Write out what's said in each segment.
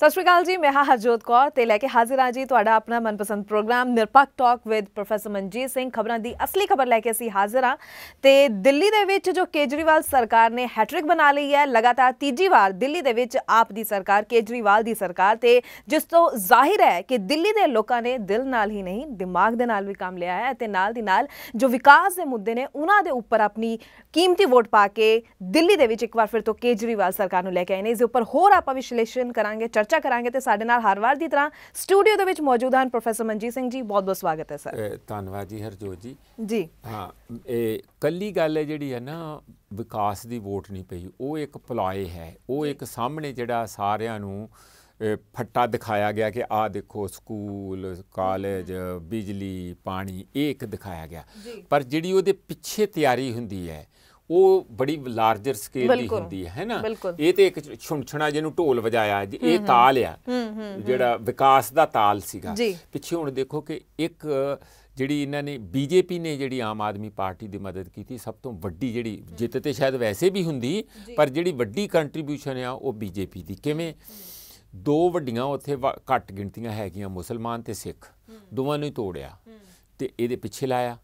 ਸਤਿ ਸ਼੍ਰੀ ਅਕਾਲ ਜੀ ਮੈਂ ਹਾਂ ਹਰਜੋਤ ਕੌਰ ਤੇ ਲੈ ਕੇ ਹਾਜ਼ਰ ਆ ਜੀ ਤੁਹਾਡਾ ਆਪਣਾ ਮਨਪਸੰਦ ਪ੍ਰੋਗਰਾਮ ਨਿਰਪੱਖ talk with professor Manjit Singh ਖਬਰਾਂ ਦੀ ਅਸਲੀ ਖਬਰ ਲੈ ਕੇ ਅਸੀਂ ਹਾਜ਼ਰ ਆ ਤੇ ਦਿੱਲੀ ਦੇ ਵਿੱਚ ਜੋ ਕੇਜਰੀਵਾਲ ਸਰਕਾਰ ਨੇ ਹੈਟ੍ਰਿਕ ਬਣਾ ਲਈ ਹੈ ਲਗਾਤਾਰ ਤੀਜੀ ਵਾਰ ਦਿੱਲੀ ਦੇ ਵਿੱਚ ਆਪ ਦੀ ਸਰਕਾਰ ਕੇਜਰੀਵਾਲ ਦੀ ਸਰਕਾਰ ਤੇ ਜਿਸ ਤੋਂ ਜ਼ਾਹਿਰ ਹੈ ਕਿ ਦਿੱਲੀ ਦੇ ਲੋਕਾਂ ਨੇ ਦਿਲ ਨਾਲ ਹੀ ਨਹੀਂ ਦਿਮਾਗ ਦੇ ਨਾਲ ਵੀ ਕੰਮ ਲਿਆ ਹੈ ਤੇ ਨਾਲ ਦੀ ਨਾਲ ਜੋ ਵਿਕਾਸ ਦੇ ਮੁੱਦੇ ਨੇ ਉਹਨਾਂ ਦੇ ਉੱਪਰ ਆਪਣੀ ਕੀਮਤੀ ਵੋਟ ਪਾ ਕੇ ਦਿੱਲੀ ਦੇ ਵਿੱਚ ਇੱਕ ਵਾਰ ਫਿਰ ਤੋਂ ਕੇਜਰੀਵਾਲ ਸਰਕਾਰ ਨੂੰ ਲੈ ਕੇ ਆਏ ਨੇ ਇਸ ਉੱਪਰ ਹੋਰ ਆਪਾਂ ਵਿਸ਼ਲੇਸ਼ਣ ਕਰਾਂਗੇ ਚਰਚਾ ਕਰਾਂਗੇ ਤੇ ਸਾਡੇ ਨਾਲ ਹਰ ਵਾਰ ਦੀ ਤਰ੍ਹਾਂ ਸਟੂਡੀਓ ਦੇ ਵਿੱਚ ਮੌਜੂਦ ਹਨ ਪ੍ਰੋਫੈਸਰ ਮਨਜੀਤ ਸਿੰਘ ਜੀ ਬਹੁਤ ਬਹੁਤ ਸਵਾਗਤ ਹੈ ਸਰ ਧੰਨਵਾਦ ਜੀ ਹਰਜੋਤ ਜੀ ਜੀ ਹਾਂ ਇਹ ਕੱਲੀ ਗੱਲ ਹੈ ਜਿਹੜੀ ਹੈ ਨਾ ਵਿਕਾਸ ਦੀ ਵੋਟ ਨਹੀਂ ਪਈ ਉਹ ਇੱਕ ਪਲਾਏ ਹੈ ਉਹ ਇੱਕ ਸਾਹਮਣੇ ਜਿਹੜਾ ਸਾਰਿਆਂ ਨੂੰ ਫੱਟਾ ਦਿਖਾਇਆ ਗਿਆ ਕਿ ਆ ਦੇਖੋ ਸਕੂਲ ਕਾਲਜ ਬਿਜਲੀ ਪਾਣੀ ਇਹ ਇੱਕ ਦਿਖਾਇਆ ਗਿਆ ਪਰ ਜਿਹੜੀ ਉਹਦੇ ਪਿੱਛੇ ਤਿਆਰੀ ਹੁੰਦੀ ਹੈ ਉਹ ਬੜੀ ਲਾਰਜਰ ਸਕੇਲ ਦੀ ਹੁੰਦੀ ਹੈ ਹੈਨਾ ਇਹ ਤੇ ਇੱਕ ਛੁੰਛਣਾ ਜਿਹਨੂੰ ਢੋਲ ਵਜਾਇਆ ਇਹ ਤਾਲ ਆ ਜਿਹੜਾ ਵਿਕਾਸ ਦਾ ਤਾਲ ਸੀਗਾ ਪਿੱਛੇ ਹੁਣ ਦੇਖੋ ਕਿ ਇੱਕ ਜਿਹੜੀ ਇਹਨਾਂ ਨੇ ਬੀਜੇਪੀ ਨੇ ਜਿਹੜੀ ਆਮ ਆਦਮੀ ਪਾਰਟੀ ਦੀ ਮਦਦ ਕੀਤੀ ਸਭ ਤੋਂ ਵੱਡੀ ਜਿਹੜੀ ਜਿੱਤ ਤੇ ਸ਼ਾਇਦ ਵੈਸੇ ਵੀ ਹੁੰਦੀ ਪਰ ਜਿਹੜੀ ਵੱਡੀ ਕੰਟਰੀਬਿਊਸ਼ਨ ਆ ਉਹ ਬੀਜੇਪੀ ਦੀ ਕਿਵੇਂ ਦੋ ਵੱਡੀਆਂ ਉੱਥੇ ਘੱਟ ਗਿਣਤੀਆਂ ਹੈਗੀਆਂ ਮੁਸਲਮਾਨ ਤੇ ਸਿੱਖ ਦੋਵਾਂ ਨੂੰ ਹੀ ਤੋੜਿਆ ਤੇ ਇਹਦੇ ਪਿੱਛੇ ਲਾਇਆ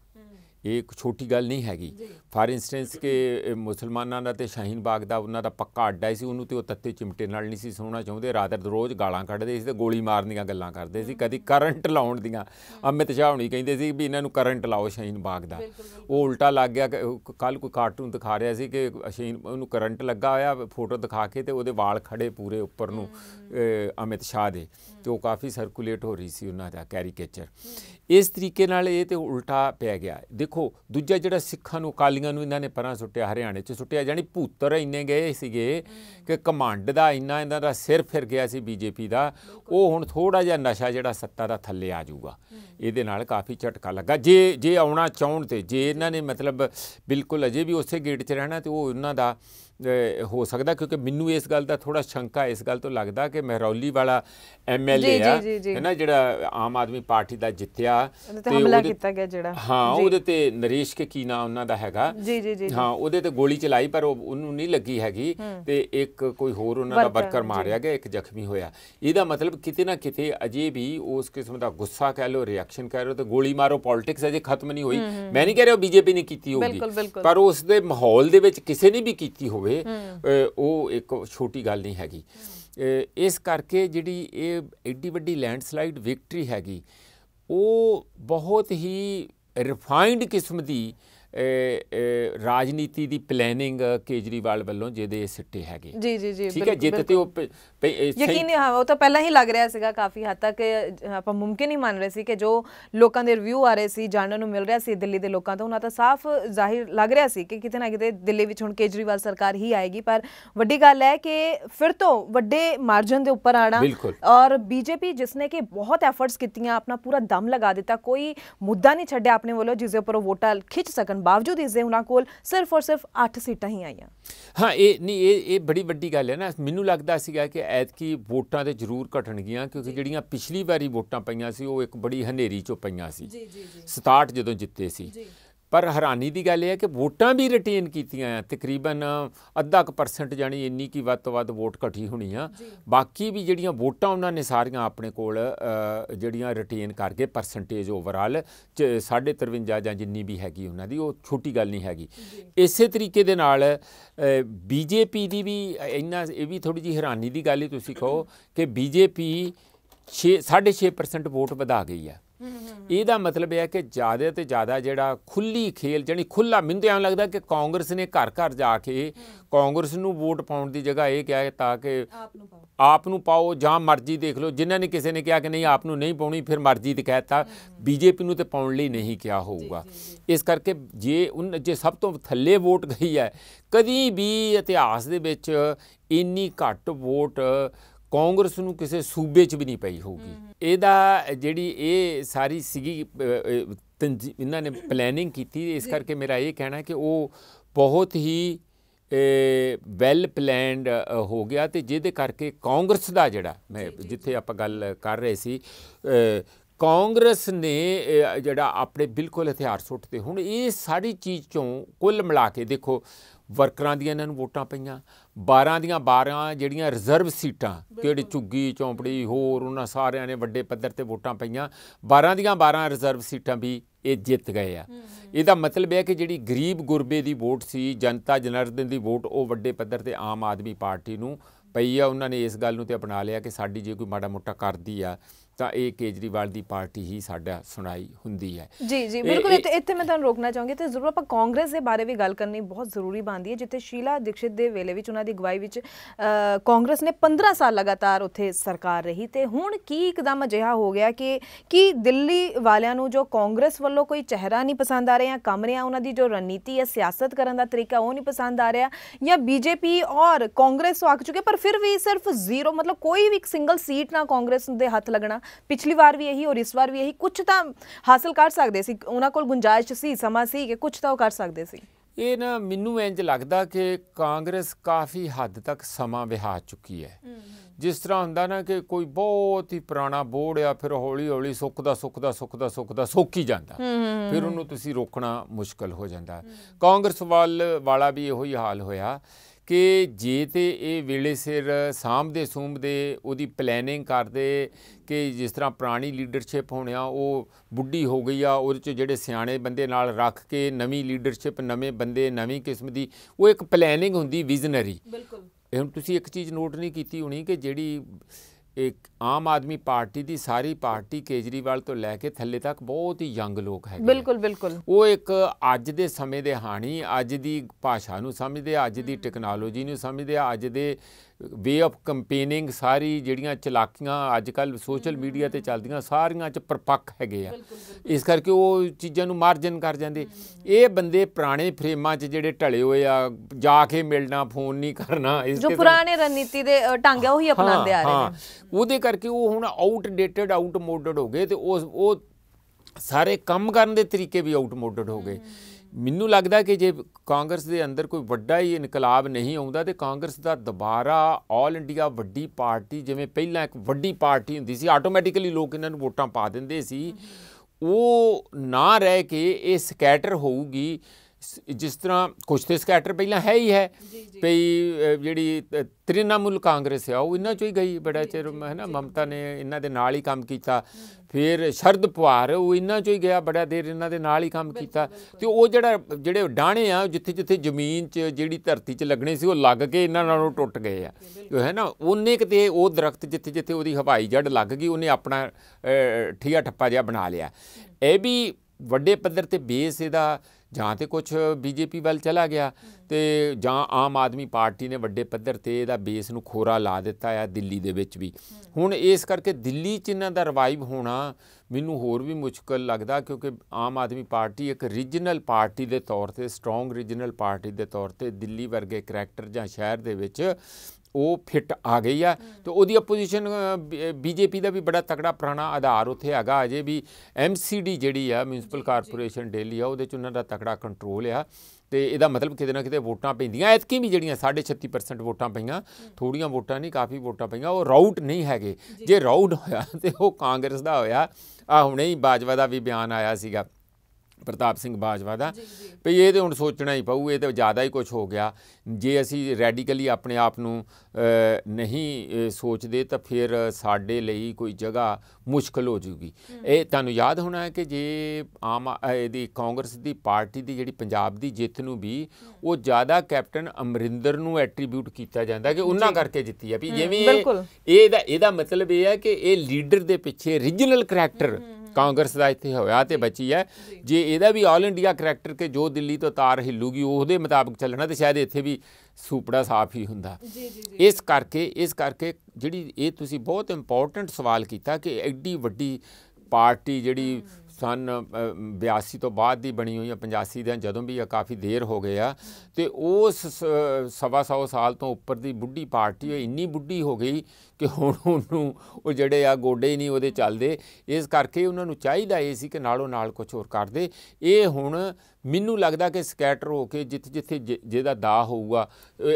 ਇਹ ਇੱਕ ਛੋਟੀ ਗੱਲ ਨਹੀਂ ਹੈਗੀ ਫਾਰ ਇਨਸਟੈਂਸ ਕਿ ਮੁਸਲਮਾਨਾਂ ਦਾ ਤੇ ਸ਼ਾਹੀਨ ਬਾਗ ਦਾ ਉਹਨਾਂ ਦਾ ਪੱਕਾ ਅੱਡਾ ਸੀ ਉਹਨੂੰ ਤੇ ਉਹ ਤੱਤੇ ਚਿਮਟੇ ਨਾਲ ਨਹੀਂ ਸੀ ਸੋਣਾ ਚਾਹੁੰਦੇ ਰਾਦਰ ਰੋਜ਼ ਗਾਲਾਂ ਕੱਢਦੇ ਸੀ ਤੇ ਗੋਲੀ ਮਾਰਨ ਦੀਆਂ ਗੱਲਾਂ ਕਰਦੇ ਸੀ ਕਦੀ ਕਰੰਟ ਲਾਉਣ ਦੀਆਂ ਅਮਿਤ ਸ਼ਾਹ ਹੁਣੀ ਕਹਿੰਦੇ ਸੀ ਵੀ ਇਹਨਾਂ ਨੂੰ ਕਰੰਟ ਲਾਓ ਸ਼ਾਹੀਨ ਬਾਗ ਦਾ ਉਹ ਉਲਟਾ ਲੱਗ ਗਿਆ ਕੱਲ ਕੋਈ ਕਾਰਟੂਨ ਦਿਖਾ ਰਿਹਾ ਸੀ ਕਿ ਸ਼ਾਹੀਨ ਉਹਨੂੰ ਕਰੰਟ ਲੱਗਾ ਹੋਇਆ ਫੋਟੋ ਦਿਖਾ ਕੇ ਤੇ ਉਹਦੇ ਵਾਲ ਖੜੇ ਪੂਰੇ ਉੱਪਰ ਨੂੰ ਅਮਿਤ ਸ਼ਾਹ ਦੇ ਤੇ ਉਹ ਕਾਫੀ ਸਰਕੂਲੇਟ ਹੋ ਰਹੀ ਸੀ ਉਹਨਾਂ ਦਾ ਕੈਰੀਕੇਚਰ ਇਸ ਤਰੀਕੇ ਨਾਲ ਇਹ ਤੇ ਉਲਟਾ ਪੈ ਗਿਆ ਦੇਖੋ ਦੂਜਾ ਜਿਹੜਾ ਸਿੱਖਾਂ ਨੂੰ ਕਾਲੀਆਂ ਨੂੰ ਇਹਨਾਂ ਨੇ ਪਰਾਂ ਸੁੱਟਿਆ ਹਰਿਆਣੇ 'ਚ ਸੁੱਟਿਆ ਜਾਨੀ ਭੂਤਰ ਇੰਨੇ ਗਏ ਸੀਗੇ ਕਿ ਕਮਾਂਡ ਦਾ ਇੰਨਾ ਇਹਨਾਂ ਦਾ ਸਿਰ ਫਿਰ ਗਿਆ ਸੀ ਬੀਜੇਪੀ ਦਾ ਉਹ ਹੁਣ ਥੋੜਾ ਜਿਹਾ ਨਸ਼ਾ ਜਿਹੜਾ ਸੱਤਾ ਦਾ ਥੱਲੇ ਆ ਜਾਊਗਾ ਇਹਦੇ ਨਾਲ ਕਾਫੀ ਝਟਕਾ ਲੱਗਾ ਜੇ ਜੇ ਆਉਣਾ ਚਾਹਣ ਤੇ ਜੇ ਇਹਨਾਂ ਨੇ ਮਤਲਬ ਬਿਲਕੁਲ ਅਜੇ ਵੀ ਉਸੇ ਗੇਟ 'ਚ ਰਹਿਣਾ ਤੇ ਉਹ ਉਹਨਾਂ ਦਾ ਹੋ ਸਕਦਾ ਕਿਉਂਕਿ ਮੈਨੂੰ ਇਸ ਗੱਲ ਦਾ ਥੋੜਾ ਸ਼ੰਕਾ ਇਸ ਗੱਲ ਤੋਂ ਲੱਗਦਾ ਕਿ ਮਹਿਰੌਲੀ ਵਾਲਾ ਐਮਐਲਏ ਆ ਹੈ ਨਾ ਜਿਹੜਾ ਆਮ ਆਦਮੀ ਪਾਰਟੀ ਦਾ ਜਿੱਤਿਆ ਤੇ ਹਮਲਾ ਕੀਤਾ ਗਿਆ ਜਿਹੜਾ ਹਾਂ ਉਹਦੇ ਤੇ ਨਰੇਸ਼ ਕੇ ਕੀ ਨਾਮ ਉਹਨਾਂ ਦਾ ਹੈਗਾ ਜੀ ਜੀ ਜੀ ਹਾਂ ਉਹਦੇ ਤੇ ਗੋਲੀ ਚਲਾਈ ਪਰ ਉਹਨੂੰ ਨਹੀਂ ਲੱਗੀ ਹੈਗੀ ਤੇ ਇੱਕ ਕੋਈ ਹੋਰ ਉਹਨਾਂ ਦਾ ਵਰਕਰ ਮਾਰਿਆ ਗਿਆ ਇੱਕ ਜ਼ਖਮੀ ਹੋਇਆ ਇਹਦਾ ਮਤਲਬ ਕਿਤੇ ਨਾ ਕਿਤੇ ਅਜੇ ਵੀ ਉਸ ਕਿਸਮ ਦਾ ਗੁੱਸਾ ਕਹਿ ਲੋ ਰਿਐਕਸ਼ਨ ਕਹਿ ਰਿਹਾ ਤੇ ਗੋਲੀ ਮਾਰੋ ਪੋਲਿਟਿਕਸ ਅਜੇ ਖਤਮ ਨਹੀਂ ਹੋਈ ਮੈਂ ਨਹੀਂ ਕਹਿ ਰਿਹਾ ਬੀਜੇਪੀ ਨੇ ਕੀਤੀ ਹੋਊਗੀ ਪਰ ਉਸ ਦੇ ਮਾਹੌਲ ਦੇ ਵਿੱਚ ਕਿਸੇ ਨੇ ਵੀ ਕੀਤੀ ਹੋਵੇ ਹੋਵੇ ਉਹ ਇੱਕ ਛੋਟੀ ਗੱਲ ਨਹੀਂ ਹੈਗੀ ਇਸ ਕਰਕੇ ਜਿਹੜੀ ਇਹ ਐਡੀ ਵੱਡੀ ਲੈਂਡਸਲਾਈਡ ਵਿਕਟਰੀ ਹੈਗੀ ਉਹ ਬਹੁਤ ਹੀ ਰਿਫਾਈਨਡ ਕਿਸਮ ਦੀ ਰਾਜਨੀਤੀ ਦੀ ਪਲੈਨਿੰਗ ਕੇਜਰੀਵਾਲ ਵੱਲੋਂ ਜਿਹਦੇ ਸਿੱਟੇ ਹੈਗੇ ਜੀ ਜੀ ਜੀ ਠੀਕ ਹੈ ਜਿੱਤ ਤੇ ਉਹ ਯਕੀਨ ਹਾਂ ਉਹ ਤਾਂ ਪਹਿਲਾਂ ਹੀ ਲੱਗ ਰਿਹਾ ਸੀਗਾ ਕਾਫੀ ਹੱਦ ਤੱਕ ਆਪਾਂ ਮੁਮਕਿਨ ਹੀ ਮੰਨ ਰਹੇ ਸੀ ਕਿ ਜੋ ਲੋਕਾਂ ਦੇ ਰਿਵਿਊ ਆ ਰਹੇ ਸੀ ਜਾਣਨ ਨੂੰ ਮਿਲ ਰਿਹਾ ਸੀ ਦਿੱਲੀ ਦੇ ਲੋਕਾਂ ਤੋਂ ਉਹਨਾਂ ਤਾਂ ਸਾਫ਼ ਜ਼ਾਹਿਰ ਲੱਗ ਰਿਹਾ ਸੀ ਕਿ ਕਿਤੇ ਨਾ ਕਿਤੇ ਦਿੱਲੀ ਵਿੱਚ ਹੁਣ ਕੇਜਰੀਵਾਲ ਸਰਕਾਰ ਹੀ ਆਏਗੀ ਪਰ ਵੱਡੀ ਗੱਲ ਹੈ ਕਿ ਫਿਰ ਤੋਂ ਵੱਡੇ ਮਾਰਜਨ ਦੇ ਉੱਪਰ ਆਣਾ ਔਰ ਬੀਜੇਪੀ ਜਿਸਨੇ ਕਿ ਬਹੁਤ ਐਫਰਟਸ ਕੀਤੀਆਂ ਆਪਣਾ ਪੂਰਾ ਦਮ ਲਗਾ ਦਿੱਤਾ ਕੋਈ ਮੁੱਦਾ ਨਹੀਂ ਛੱਡਿਆ ਆਪਣੇ ਵੱਲੋਂ ਜਿਸ ਦੇ ਉੱਪਰ ਉਹ ਵੋਟਾਂ ਖਿੱਚ ਸਕਣ ਬਾਵਜੂਦ ਇਸ ਦੇ ਉਹਨਾਂ ਕੋਲ ਸਿਰਫ ਔਰ ਸਿਰਫ 8 ਸੀਟਾਂ ਹੀ ਆਈਆਂ ਹਾਂ ਇਹ ਨਹੀਂ ਇਹ ਇਹ ਬੜੀ ਵੱਡੀ ਗੱਲ ਹੈ ਨਾ ਮੈਨੂੰ ਲੱਗਦਾ ਸੀਗਾ ਕਿ ਐਤਕੀ ਵੋਟਾਂ ਤੇ ਜ਼ਰੂਰ ਘਟਣਗੀਆਂ ਕਿਉਂਕਿ ਜਿਹੜੀਆਂ ਪਿਛਲੀ ਵਾਰੀ ਵੋਟਾਂ ਪਈਆਂ ਸੀ ਉਹ ਇੱਕ ਬੜੀ ਹਨੇਰੀ ਚੋਂ ਪਈਆਂ ਸੀ ਜੀ ਜੀ ਜੀ 67 ਜਦੋਂ ਜਿੱਤੇ ਸੀ ਜੀ ਪਰ ਹੈਰਾਨੀ ਦੀ ਗੱਲ ਇਹ ਹੈ ਕਿ ਵੋਟਾਂ ਵੀ ਰਿਟੇਨ ਕੀਤੀਆਂ ਆ ਤਕਰੀਬਨ ਅੱਧਾ ਕੁ ਪਰਸੈਂਟ ਜਾਨੀ ਇੰਨੀ ਕੀ ਵੱਧ ਤੋਂ ਵੱਧ ਵੋਟ ਘਟੀ ਹੋਣੀ ਆ ਬਾਕੀ ਵੀ ਜਿਹੜੀਆਂ ਵੋਟਾਂ ਉਹਨਾਂ ਨੇ ਸਾਰੀਆਂ ਆਪਣੇ ਕੋਲ ਜਿਹੜੀਆਂ ਰਿਟੇਨ ਕਰਕੇ ਪਰਸੈਂਟੇਜ ਓਵਰਆਲ 53.5 ਜਾਂ ਜਿੰਨੀ ਵੀ ਹੈਗੀ ਉਹਨਾਂ ਦੀ ਉਹ ਛੋਟੀ ਗੱਲ ਨਹੀਂ ਹੈਗੀ ਇਸੇ ਤਰੀਕੇ ਦੇ ਨਾਲ ਬੀਜੇਪੀ ਦੀ ਵੀ ਇੰਨਾ ਇਹ ਵੀ ਥੋੜੀ ਜੀ ਹੈਰਾਨੀ ਦੀ ਗੱਲ ਹੀ ਤੁਸੀਂ ਕਹੋ ਕਿ ਬੀਜੇਪੀ 6 6.5% ਵੋਟ ਵਧਾ ਗਈ ਆ ਇਹਦਾ ਮਤਲਬ ਇਹ ਹੈ ਕਿ ਜ਼ਿਆਦਾ ਤੇ ਜ਼ਿਆਦਾ ਜਿਹੜਾ ਖੁੱਲੀ ਖੇਲ ਜਾਨੀ ਖੁੱਲਾ ਮਿੰਦਿਆਂ ਲੱਗਦਾ ਕਿ ਕਾਂਗਰਸ ਨੇ ਘਰ ਘਰ ਜਾ ਕੇ ਕਾਂਗਰਸ ਨੂੰ ਵੋਟ ਪਾਉਣ ਦੀ ਜਗ੍ਹਾ ਇਹ ਕਿਹਾ ਤਾਂ ਕਿ ਆਪ ਨੂੰ ਪਾਓ ਜਾਂ ਮਰਜ਼ੀ ਦੇਖ ਲਓ ਜਿਨ੍ਹਾਂ ਨੇ ਕਿਸੇ ਨੇ ਕਿਹਾ ਕਿ ਨਹੀਂ ਆਪ ਨੂੰ ਨਹੀਂ ਪਾਉਣੀ ਫਿਰ ਮਰਜ਼ੀ ਤੇ ਕਹਿਤਾ ਬੀਜੇਪੀ ਨੂੰ ਤੇ ਪਾਉਣ ਲਈ ਨਹੀਂ ਕਿਹਾ ਹੋਊਗਾ ਇਸ ਕਰਕੇ ਜੇ ਉਹ ਜੇ ਸਭ ਤੋਂ ਥੱਲੇ ਵੋਟ ਗਈ ਹੈ ਕਦੀ ਵੀ ਇਤਿਹਾਸ ਦੇ ਵਿੱਚ ਇੰਨੀ ਘੱਟ ਵੋਟ ਕਾਂਗਰਸ ਨੂੰ ਕਿਸੇ ਸੂਬੇ 'ਚ ਵੀ ਨਹੀਂ ਪਈ ਹੋਊਗੀ ਇਹਦਾ ਜਿਹੜੀ ਇਹ ਸਾਰੀ ਸੀਗੀ ਇਹਨਾਂ ਨੇ ਪਲੈਨਿੰਗ ਕੀਤੀ ਇਸ ਕਰਕੇ ਮੇਰਾ ਇਹ ਕਹਿਣਾ ਕਿ ਉਹ ਬਹੁਤ ਹੀ ਵੈਲ ਪਲੈਨਡ ਹੋ ਗਿਆ ਤੇ ਜਿਹਦੇ ਕਰਕੇ ਕਾਂਗਰਸ ਦਾ ਜਿਹੜਾ ਮੈਂ ਜਿੱਥੇ ਆਪਾਂ ਗੱਲ ਕਰ ਰਹੇ ਸੀ ਕਾਂਗਰਸ ਨੇ ਜਿਹੜਾ ਆਪਣੇ ਬਿਲਕੁਲ ਹਥਿਆਰ ਸੁੱਟਦੇ ਹੁਣ ਇਹ ਸਾਰੀ ਚੀਜ਼ ਚੋਂ ਕੁੱਲ ਮਿਲਾ ਕੇ ਦੇਖੋ ਵਰਕਰਾਂ ਦੀਆਂ ਇਹਨਾਂ ਨੂੰ ਵੋਟਾਂ ਪਈਆਂ 12 ਦੀਆਂ 12 ਜਿਹੜੀਆਂ ਰਿਜ਼ਰਵ ਸੀਟਾਂ ਕਿਹੜੀ ਚੁੱਗੀ ਚੌਂਪੜੀ ਹੋਰ ਉਹਨਾਂ ਸਾਰਿਆਂ ਨੇ ਵੱਡੇ ਪੱਧਰ ਤੇ ਵੋਟਾਂ ਪਈਆਂ 12 ਦੀਆਂ 12 ਰਿਜ਼ਰਵ ਸੀਟਾਂ ਵੀ ਇਹ ਜਿੱਤ ਗਏ ਆ ਇਹਦਾ ਮਤਲਬ ਇਹ ਕਿ ਜਿਹੜੀ ਗਰੀਬ ਗੁਰਬੇ ਦੀ ਵੋਟ ਸੀ ਜਨਤਾ ਜਨਰਦਨ ਦੀ ਵੋਟ ਉਹ ਵੱਡੇ ਪੱਧਰ ਤੇ ਆਮ ਆਦਮੀ ਪਾਰਟੀ ਨੂੰ ਪਈ ਆ ਉਹਨਾਂ ਨੇ ਇਸ ਗੱਲ ਨੂੰ ਤੇ ਅਪਣਾ ਲਿਆ ਕਿ ਸਾਡੀ ਜੇ ਕੋਈ ਮਾੜਾ ਮੋਟਾ ਕਰਦੀ ਆ ਤਾਂ ਇਹ ਕੇਜਰੀਵਾਲ ਦੀ ਪਾਰਟੀ ਹੀ ਸਾਡਾ ਸੁਣਾਈ ਹੁੰਦੀ ਹੈ ਜੀ ਜੀ ਬਿਲਕੁਲ ਇੱਥੇ ਮੈਂ ਤੁਹਾਨੂੰ ਰੋਕਣਾ ਚਾਹਾਂਗੀ ਤੇ ਜ਼ਰੂਰ ਆਪਾਂ ਕਾਂਗਰਸ ਦੇ ਬਾਰੇ ਵੀ ਗੱਲ ਕਰਨੀ ਬਹੁਤ ਜ਼ਰੂਰੀ ਬਣਦੀ ਹੈ ਜਿੱਥੇ ਸ਼ੀਲਾ ਦੀਕਸ਼ਿਤ ਦੇ ਵੇਲੇ ਵਿੱਚ ਉਹਨਾਂ ਦੀ ਅਗਵਾਈ ਵਿੱਚ ਕਾਂਗਰਸ ਨੇ 15 ਸਾਲ ਲਗਾਤਾਰ ਉੱਥੇ ਸਰਕਾਰ ਰਹੀ ਤੇ ਹੁਣ ਕੀ ਇੱਕਦਮ ਅਜਿਹਾ ਹੋ ਗਿਆ ਕਿ ਕੀ ਦਿੱਲੀ ਵਾਲਿਆਂ ਨੂੰ ਜੋ ਕਾਂਗਰਸ ਵੱਲੋਂ ਕੋਈ ਚਿਹਰਾ ਨਹੀਂ ਪਸੰਦ ਆ ਰਿਹਾ ਕੰਮ ਰਿਹਾ ਉਹਨਾਂ ਦੀ ਜੋ ਰਣਨੀਤੀ ਹੈ ਸਿਆਸਤ ਕਰਨ ਦਾ ਤਰੀਕਾ ਉਹ ਨਹੀਂ ਪਸੰਦ ਆ ਰਿਹਾ ਜਾਂ ਬੀਜੇਪੀ ਔਰ ਕਾਂਗਰਸ ਤੋਂ ਚੁੱਕੇ ਪਰ ਫਿਰ ਵੀ ਸਿਰਫ ਜ਼ੀਰੋ ਮਤਲਬ ਕੋਈ ਵੀ ਇੱਕ ਸਿੰਗਲ ਸੀਟ ਨਾ ਕਾਂਗਰਸ ਦੇ ਹੱਥ ਲੱਗਣਾ ਪਿਛਲੀ ਵਾਰ ਵੀ ਇਹੀ ਔਰ ਇਸ ਵਾਰ ਵੀ ਇਹੀ ਕੁਝ ਤਾਂ ਹਾਸਲ ਕਰ ਸਕਦੇ ਸੀ ਉਹਨਾਂ ਕੋਲ ਗੁੰਜਾਇਸ਼ ਸੀ ਸਮਾਂ ਸੀ ਕਿ ਕੁਝ ਤਾਂ ਉਹ ਕਰ ਸਕਦੇ ਸੀ ਇਹ ਨਾ ਮੈਨੂੰ ਇੰਜ ਲੱਗਦਾ ਕਿ ਕਾਂਗਰਸ ਕਾਫੀ ਹੱਦ ਤੱਕ ਸਮਾਂ ਵਿਹਾ ਚੁੱਕੀ ਹੈ ਜਿਸ ਤਰ੍ਹਾਂ ਹੁੰਦਾ ਨਾ ਕਿ ਕੋਈ ਬਹੁਤ ਹੀ ਪੁਰਾਣਾ ਬੋੜ ਆ ਫਿਰ ਹੌਲੀ ਹੌਲੀ ਸੁੱਕਦਾ ਸੁੱਕਦਾ ਸੁੱਕਦਾ ਸੁੱਕਦਾ ਸੋਕੀ ਜਾਂਦਾ ਫਿਰ ਉਹਨੂੰ ਤੁਸੀਂ ਰੋਕਣਾ ਮੁਸ਼ਕਲ ਹੋ ਜਾਂਦਾ ਕਾਂਗਰਸ ਵਾਲ ਵਾਲਾ ਵੀ ਇਹੋ ਹੀ ਹਾਲ ਹੋਇਆ ਕਿ ਜੇ ਤੇ ਇਹ ਵੇਲੇ ਸਿਰ ਸੂਮ ਸੂਮਦੇ ਉਹਦੀ ਪਲੈਨਿੰਗ ਕਰਦੇ ਕਿ ਜਿਸ ਤਰ੍ਹਾਂ ਪੁਰਾਣੀ ਲੀਡਰਸ਼ਿਪ ਹੋਣਿਆ ਉਹ ਬੁੱਢੀ ਹੋ ਗਈ ਆ ਉਹਦੇ ਚ ਜਿਹੜੇ ਸਿਆਣੇ ਬੰਦੇ ਨਾਲ ਰੱਖ ਕੇ ਨਵੀਂ ਲੀਡਰਸ਼ਿਪ ਨਵੇਂ ਬੰਦੇ ਨਵੀਂ ਕਿਸਮ ਦੀ ਉਹ ਇੱਕ ਪਲੈਨਿੰਗ ਹੁੰਦੀ ਵਿਜ਼ਨਰੀ ਬਿਲਕੁਲ ਹੁਣ ਤੁਸੀਂ ਇੱਕ ਚੀਜ਼ ਨੋਟ ਨਹੀਂ ਕੀਤੀ ਹੋਣੀ ਕਿ ਜਿਹੜੀ ਇੱਕ ਆਮ ਆਦਮੀ ਪਾਰਟੀ ਦੀ ਸਾਰੀ ਪਾਰਟੀ ਕੇਜਰੀਵਾਲ ਤੋਂ ਲੈ ਕੇ ਥੱਲੇ ਤੱਕ ਬਹੁਤ ਹੀ ਯੰਗ ਲੋਕ ਹੈਗੇ ਬਿਲਕੁਲ ਬਿਲਕੁਲ ਉਹ ਇੱਕ ਅੱਜ ਦੇ ਸਮੇਂ ਦੇ ਹਾਣੀ ਅੱਜ ਦੀ ਭਾਸ਼ਾ ਨੂੰ ਸਮਝਦੇ ਅੱਜ ਦੀ ਟੈਕਨੋਲੋਜੀ ਨੂੰ ਸਮਝਦੇ ਅੱਜ ਦੇ ਵੇ ਆਫ ਕੰਪੇਨਿੰਗ ਸਾਰੀ ਜਿਹੜੀਆਂ ਚਲਾਕੀਆਂ ਅੱਜ ਕੱਲ ਸੋਸ਼ਲ ਮੀਡੀਆ ਤੇ ਚੱਲਦੀਆਂ ਸਾਰੀਆਂ ਚ ਪਰਪੱਕ ਹੈਗੇ ਆ ਇਸ ਕਰਕੇ ਉਹ ਚੀਜ਼ਾਂ ਨੂੰ ਮਾਰਜਨ ਕਰ ਜਾਂਦੇ ਇਹ ਬੰਦੇ ਪੁਰਾਣੇ ਫਰੇਮਾਂ 'ਚ ਜਿਹੜੇ ਢਲੇ ਹੋਏ ਆ ਜਾ ਕੇ ਮਿਲਣਾ ਫੋਨ ਨਹੀਂ ਕਰਨਾ ਇਸ ਜੋ ਪੁਰਾਣੇ ਰਣਨੀਤੀ ਦੇ ਆ ਉਹੀ ਅਪਣਾਉਂਦੇ ਆ ਰਹੇ ਨੇ ਉਹਦੇ ਕਰਕੇ ਉਹ ਹੁਣ ਆਊਟਡੇਟਡ ਆਊਟਮੋਡਡ ਹੋ ਗਏ ਤੇ ਉਹ ਉਹ ਸਾਰੇ ਕੰਮ ਕਰਨ ਦੇ ਤਰੀਕੇ ਵੀ ਆਊਟਮੋਡਡ ਹੋ ਗਏ ਮੈਨੂੰ ਲੱਗਦਾ ਕਿ ਜੇ ਕਾਂਗਰਸ ਦੇ ਅੰਦਰ ਕੋਈ ਵੱਡਾ ਹੀ ਇਨਕਲਾਬ ਨਹੀਂ ਆਉਂਦਾ ਤੇ ਕਾਂਗਰਸ ਦਾ ਦੁਬਾਰਾ ਆਲ ਇੰਡੀਆ ਵੱਡੀ ਪਾਰਟੀ ਜਿਵੇਂ ਪਹਿਲਾਂ ਇੱਕ ਵੱਡੀ ਪਾਰਟੀ ਹੁੰਦੀ ਸੀ ਆਟੋਮੈਟਿਕਲੀ ਲੋਕ ਇਹਨਾਂ ਨੂੰ ਵੋਟਾਂ ਪਾ ਦਿੰਦੇ ਸੀ ਉਹ ਨਾ ਰਹਿ ਕੇ ਇਹ ਸਕੈਟਰ ਹੋਊਗੀ ਜਿਸ ਤਰ੍ਹਾਂ ਕੁਝ ਤੇ ਸਕੈਟਰ ਪਹਿਲਾਂ ਹੈ ਹੀ ਹੈ ਪਈ ਜਿਹੜੀ ਤ੍ਰਿਨਾਮੂਲ ਕਾਂਗਰਸ ਆ ਉਹ ਇਹਨਾਂ ਚੋਂ ਹੀ ਗਈ ਬੜਾ ਚਿਰ ਹੈ ਨਾ ਮਮਤਾ ਨੇ ਇਹਨਾਂ ਦੇ ਨਾਲ ਹੀ ਕੰਮ ਕੀਤਾ ਫਿਰ ਸ਼ਰਦ ਪਵਾਰ ਉਹ ਇਹਨਾਂ ਚੋਂ ਹੀ ਗਿਆ ਬੜਾ ਦੇਰ ਇਹਨਾਂ ਦੇ ਨਾਲ ਹੀ ਕੰਮ ਕੀਤਾ ਤੇ ਉਹ ਜਿਹੜਾ ਜਿਹੜੇ ਡਾਣੇ ਆ ਜਿੱਥੇ ਜਿੱਥੇ ਜ਼ਮੀਨ 'ਚ ਜਿਹੜੀ ਧਰਤੀ 'ਚ ਲੱਗਣੇ ਸੀ ਉਹ ਲੱਗ ਕੇ ਇਹਨਾਂ ਨਾਲੋਂ ਟੁੱਟ ਗਏ ਆ ਹੈ ਨਾ ਉਹਨੇ ਕਿਤੇ ਉਹ ਦਰਖਤ ਜਿੱਥੇ ਜਿੱਥੇ ਉਹਦੀ ਹਵਾਈ ਜੜ ਲੱਗ ਗਈ ਉਹਨੇ ਆਪਣਾ ਠੀਆ ਠੱਪਾ ਜਿਹਾ ਬਣਾ ਲਿਆ ਇਹ ਵੀ ਵੱਡੇ ਪੱਧਰ ਤੇ ਬੇਸ ਇਹਦਾ ਜਾਂ ਤੇ ਕੁਝ ਬੀਜੇਪੀ ਵੱਲ ਚਲਾ ਗਿਆ ਤੇ ਜਾਂ ਆਮ ਆਦਮੀ ਪਾਰਟੀ ਨੇ ਵੱਡੇ ਪੱਧਰ ਤੇ ਇਹਦਾ ਬੇਸ ਨੂੰ ਖੋਰਾ ਲਾ ਦਿੱਤਾ ਆ ਦਿੱਲੀ ਦੇ ਵਿੱਚ ਵੀ ਹੁਣ ਇਸ ਕਰਕੇ ਦਿੱਲੀ ਚ ਇਹਨਾਂ ਦਾ ਰਿਵਾਈਵ ਹੋਣਾ ਮੈਨੂੰ ਹੋਰ ਵੀ ਮੁਸ਼ਕਲ ਲੱਗਦਾ ਕਿਉਂਕਿ ਆਮ ਆਦਮੀ ਪਾਰਟੀ ਇੱਕ ਰੀਜਨਲ ਪਾਰਟੀ ਦੇ ਤੌਰ ਤੇ ਸਟਰੋਂਗ ਰੀਜਨਲ ਪਾਰਟੀ ਦੇ ਤੌਰ ਤੇ ਦਿੱਲੀ ਵਰਗੇ ਕੈਰੈਕਟਰ ਜਾਂ ਸ਼ਹਿਰ ਦੇ ਵਿੱਚ ਉਹ ਫਿੱਟ ਆ ਗਈ ਆ ਤੇ ਉਹਦੀ ਆਪੋਜੀਸ਼ਨ ਬੀਜੇਪੀ ਦਾ ਵੀ ਬੜਾ ਤਕੜਾ ਪੁਰਾਣਾ ਆਧਾਰ ਉੱਥੇ ਹੈਗਾ ਅਜੇ ਵੀ ਐਮਸੀਡੀ ਜਿਹੜੀ ਆ ਮਿਊਨਿਸਪਲ ਕਾਰਪੋਰੇਸ਼ਨ ਡੇਲੀ ਆ ਉਹਦੇ ਚ ਉਹਨਾਂ ਦਾ ਤਕੜਾ ਕੰਟਰੋਲ ਆ ਤੇ ਇਹਦਾ ਮਤਲਬ ਕਿਤੇ ਨਾ ਕਿਤੇ ਵੋਟਾਂ ਪੈਂਦੀਆਂ ਐਤਕੀ ਵੀ ਜਿਹੜੀਆਂ 36% ਵੋਟਾਂ ਪਈਆਂ ਥੋੜੀਆਂ ਵੋਟਾਂ ਨਹੀਂ ਕਾਫੀ ਵੋਟਾਂ ਪਈਆਂ ਉਹ ਰਾਊਟ ਨਹੀਂ ਹੈਗੇ ਜੇ ਰਾਊਟ ਹੋਇਆ ਤੇ ਉਹ ਕਾਂਗਰਸ ਦਾ ਹੋਇਆ ਆ ਹੁਣੇ ਹੀ ਬਾਜਵਾ ਦਾ ਵੀ ਬਿਆਨ ਆਇਆ ਸੀਗਾ ਪ੍ਰਤਾਪ ਸਿੰਘ ਬਾਜਵਾ ਦਾ ਵੀ ਇਹ ਤੇ ਹੁਣ ਸੋਚਣਾ ਹੀ ਪਊ ਇਹ ਤੇ ਜ਼ਿਆਦਾ ਹੀ ਕੁਝ ਹੋ ਗਿਆ ਜੇ ਅਸੀਂ ਰੈਡੀਕਲੀ ਆਪਣੇ ਆਪ ਨੂੰ ਨਹੀਂ ਸੋਚਦੇ ਤਾਂ ਫਿਰ ਸਾਡੇ ਲਈ ਕੋਈ ਜਗ੍ਹਾ ਮੁਸ਼ਕਲ ਹੋ ਜੂਗੀ ਇਹ ਤੁਹਾਨੂੰ ਯਾਦ ਹੋਣਾ ਹੈ ਕਿ ਜੇ ਆਮ ਇਹਦੀ ਕਾਂਗਰਸ ਦੀ ਪਾਰਟੀ ਦੀ ਜਿਹੜੀ ਪੰਜਾਬ ਦੀ ਜਿੱਤ ਨੂੰ ਵੀ ਉਹ ਜ਼ਿਆਦਾ ਕੈਪਟਨ ਅਮਰਿੰਦਰ ਨੂੰ ਐਟਰੀਬਿਊਟ ਕੀਤਾ ਜਾਂਦਾ ਕਿ ਉਹਨਾਂ ਕਰਕੇ ਜਿੱਤੀ ਆ ਵੀ ਜਿਵੇਂ ਇਹ ਇਹਦਾ ਇਹਦਾ ਮਤਲਬ ਇਹ ਹੈ ਕਿ ਇਹ ਲੀਡਰ ਦੇ ਪਿੱਛੇ ਰੀਜਨਲ ਕੈਰੈਕਟਰ ਕਾਂਗਰਸ ਦਾ ਇੱਥੇ ਹੋਇਆ ਤੇ ਬਚੀ ਹੈ ਜੇ ਇਹਦਾ ਵੀ ਆਲ ਇੰਡੀਆ ਕਰੈਕਟਰ ਕੇ ਜੋ ਦਿੱਲੀ ਤੋਂ ਤਾਰ ਹਿੱਲੂਗੀ ਉਹਦੇ ਮੁਤਾਬਕ ਚੱਲਣਾ ਤੇ ਸ਼ਾਇਦ ਇੱਥੇ ਵੀ ਸੂਪੜਾ ਸਾਫ ਹੀ ਹੁੰਦਾ ਇਸ ਕਰਕੇ ਇਸ ਕਰਕੇ ਜਿਹੜੀ ਇਹ ਤੁਸੀਂ ਬਹੁਤ ਇੰਪੋਰਟੈਂਟ ਸਵਾਲ ਕੀਤਾ ਕਿ ਐਡੀ ਵੱਡੀ ਪਾਰਟੀ ਜਿਹੜੀ ਸਨ 82 ਤੋਂ ਬਾਅਦ ਦੀ ਬਣੀ ਹੋਈ ਹੈ 85 ਦੇ ਜਦੋਂ ਵੀ ਇਹ ਕਾਫੀ ਦੇਰ ਹੋ ਗਏ ਆ ਤੇ ਉਸ ਸਵਾ 100 ਸਾਲ ਤੋਂ ਉੱਪਰ ਦੀ ਬੁੱਢੀ ਪਾਰਟੀ ਇੰਨੀ ਬੁੱਢੀ ਹੋ ਗਈ ਕਿ ਹੁਣ ਉਹਨੂੰ ਉਹ ਜਿਹੜੇ ਆ ਗੋਡੇ ਹੀ ਨਹੀਂ ਉਹਦੇ ਚੱਲਦੇ ਇਸ ਕਰਕੇ ਉਹਨਾਂ ਨੂੰ ਚਾਹੀਦਾ ਇਹ ਸੀ ਕਿ ਨਾਲੋਂ ਨਾਲ ਕੁਝ ਹੋਰ ਕਰਦੇ ਇਹ ਹੁਣ ਮੈਨੂੰ ਲੱਗਦਾ ਕਿ ਸਕੈਟਰ ਹੋ ਕੇ ਜਿੱਥੇ ਜਿੱਥੇ ਜਿਹਦਾ ਦਾ ਹੋਊਗਾ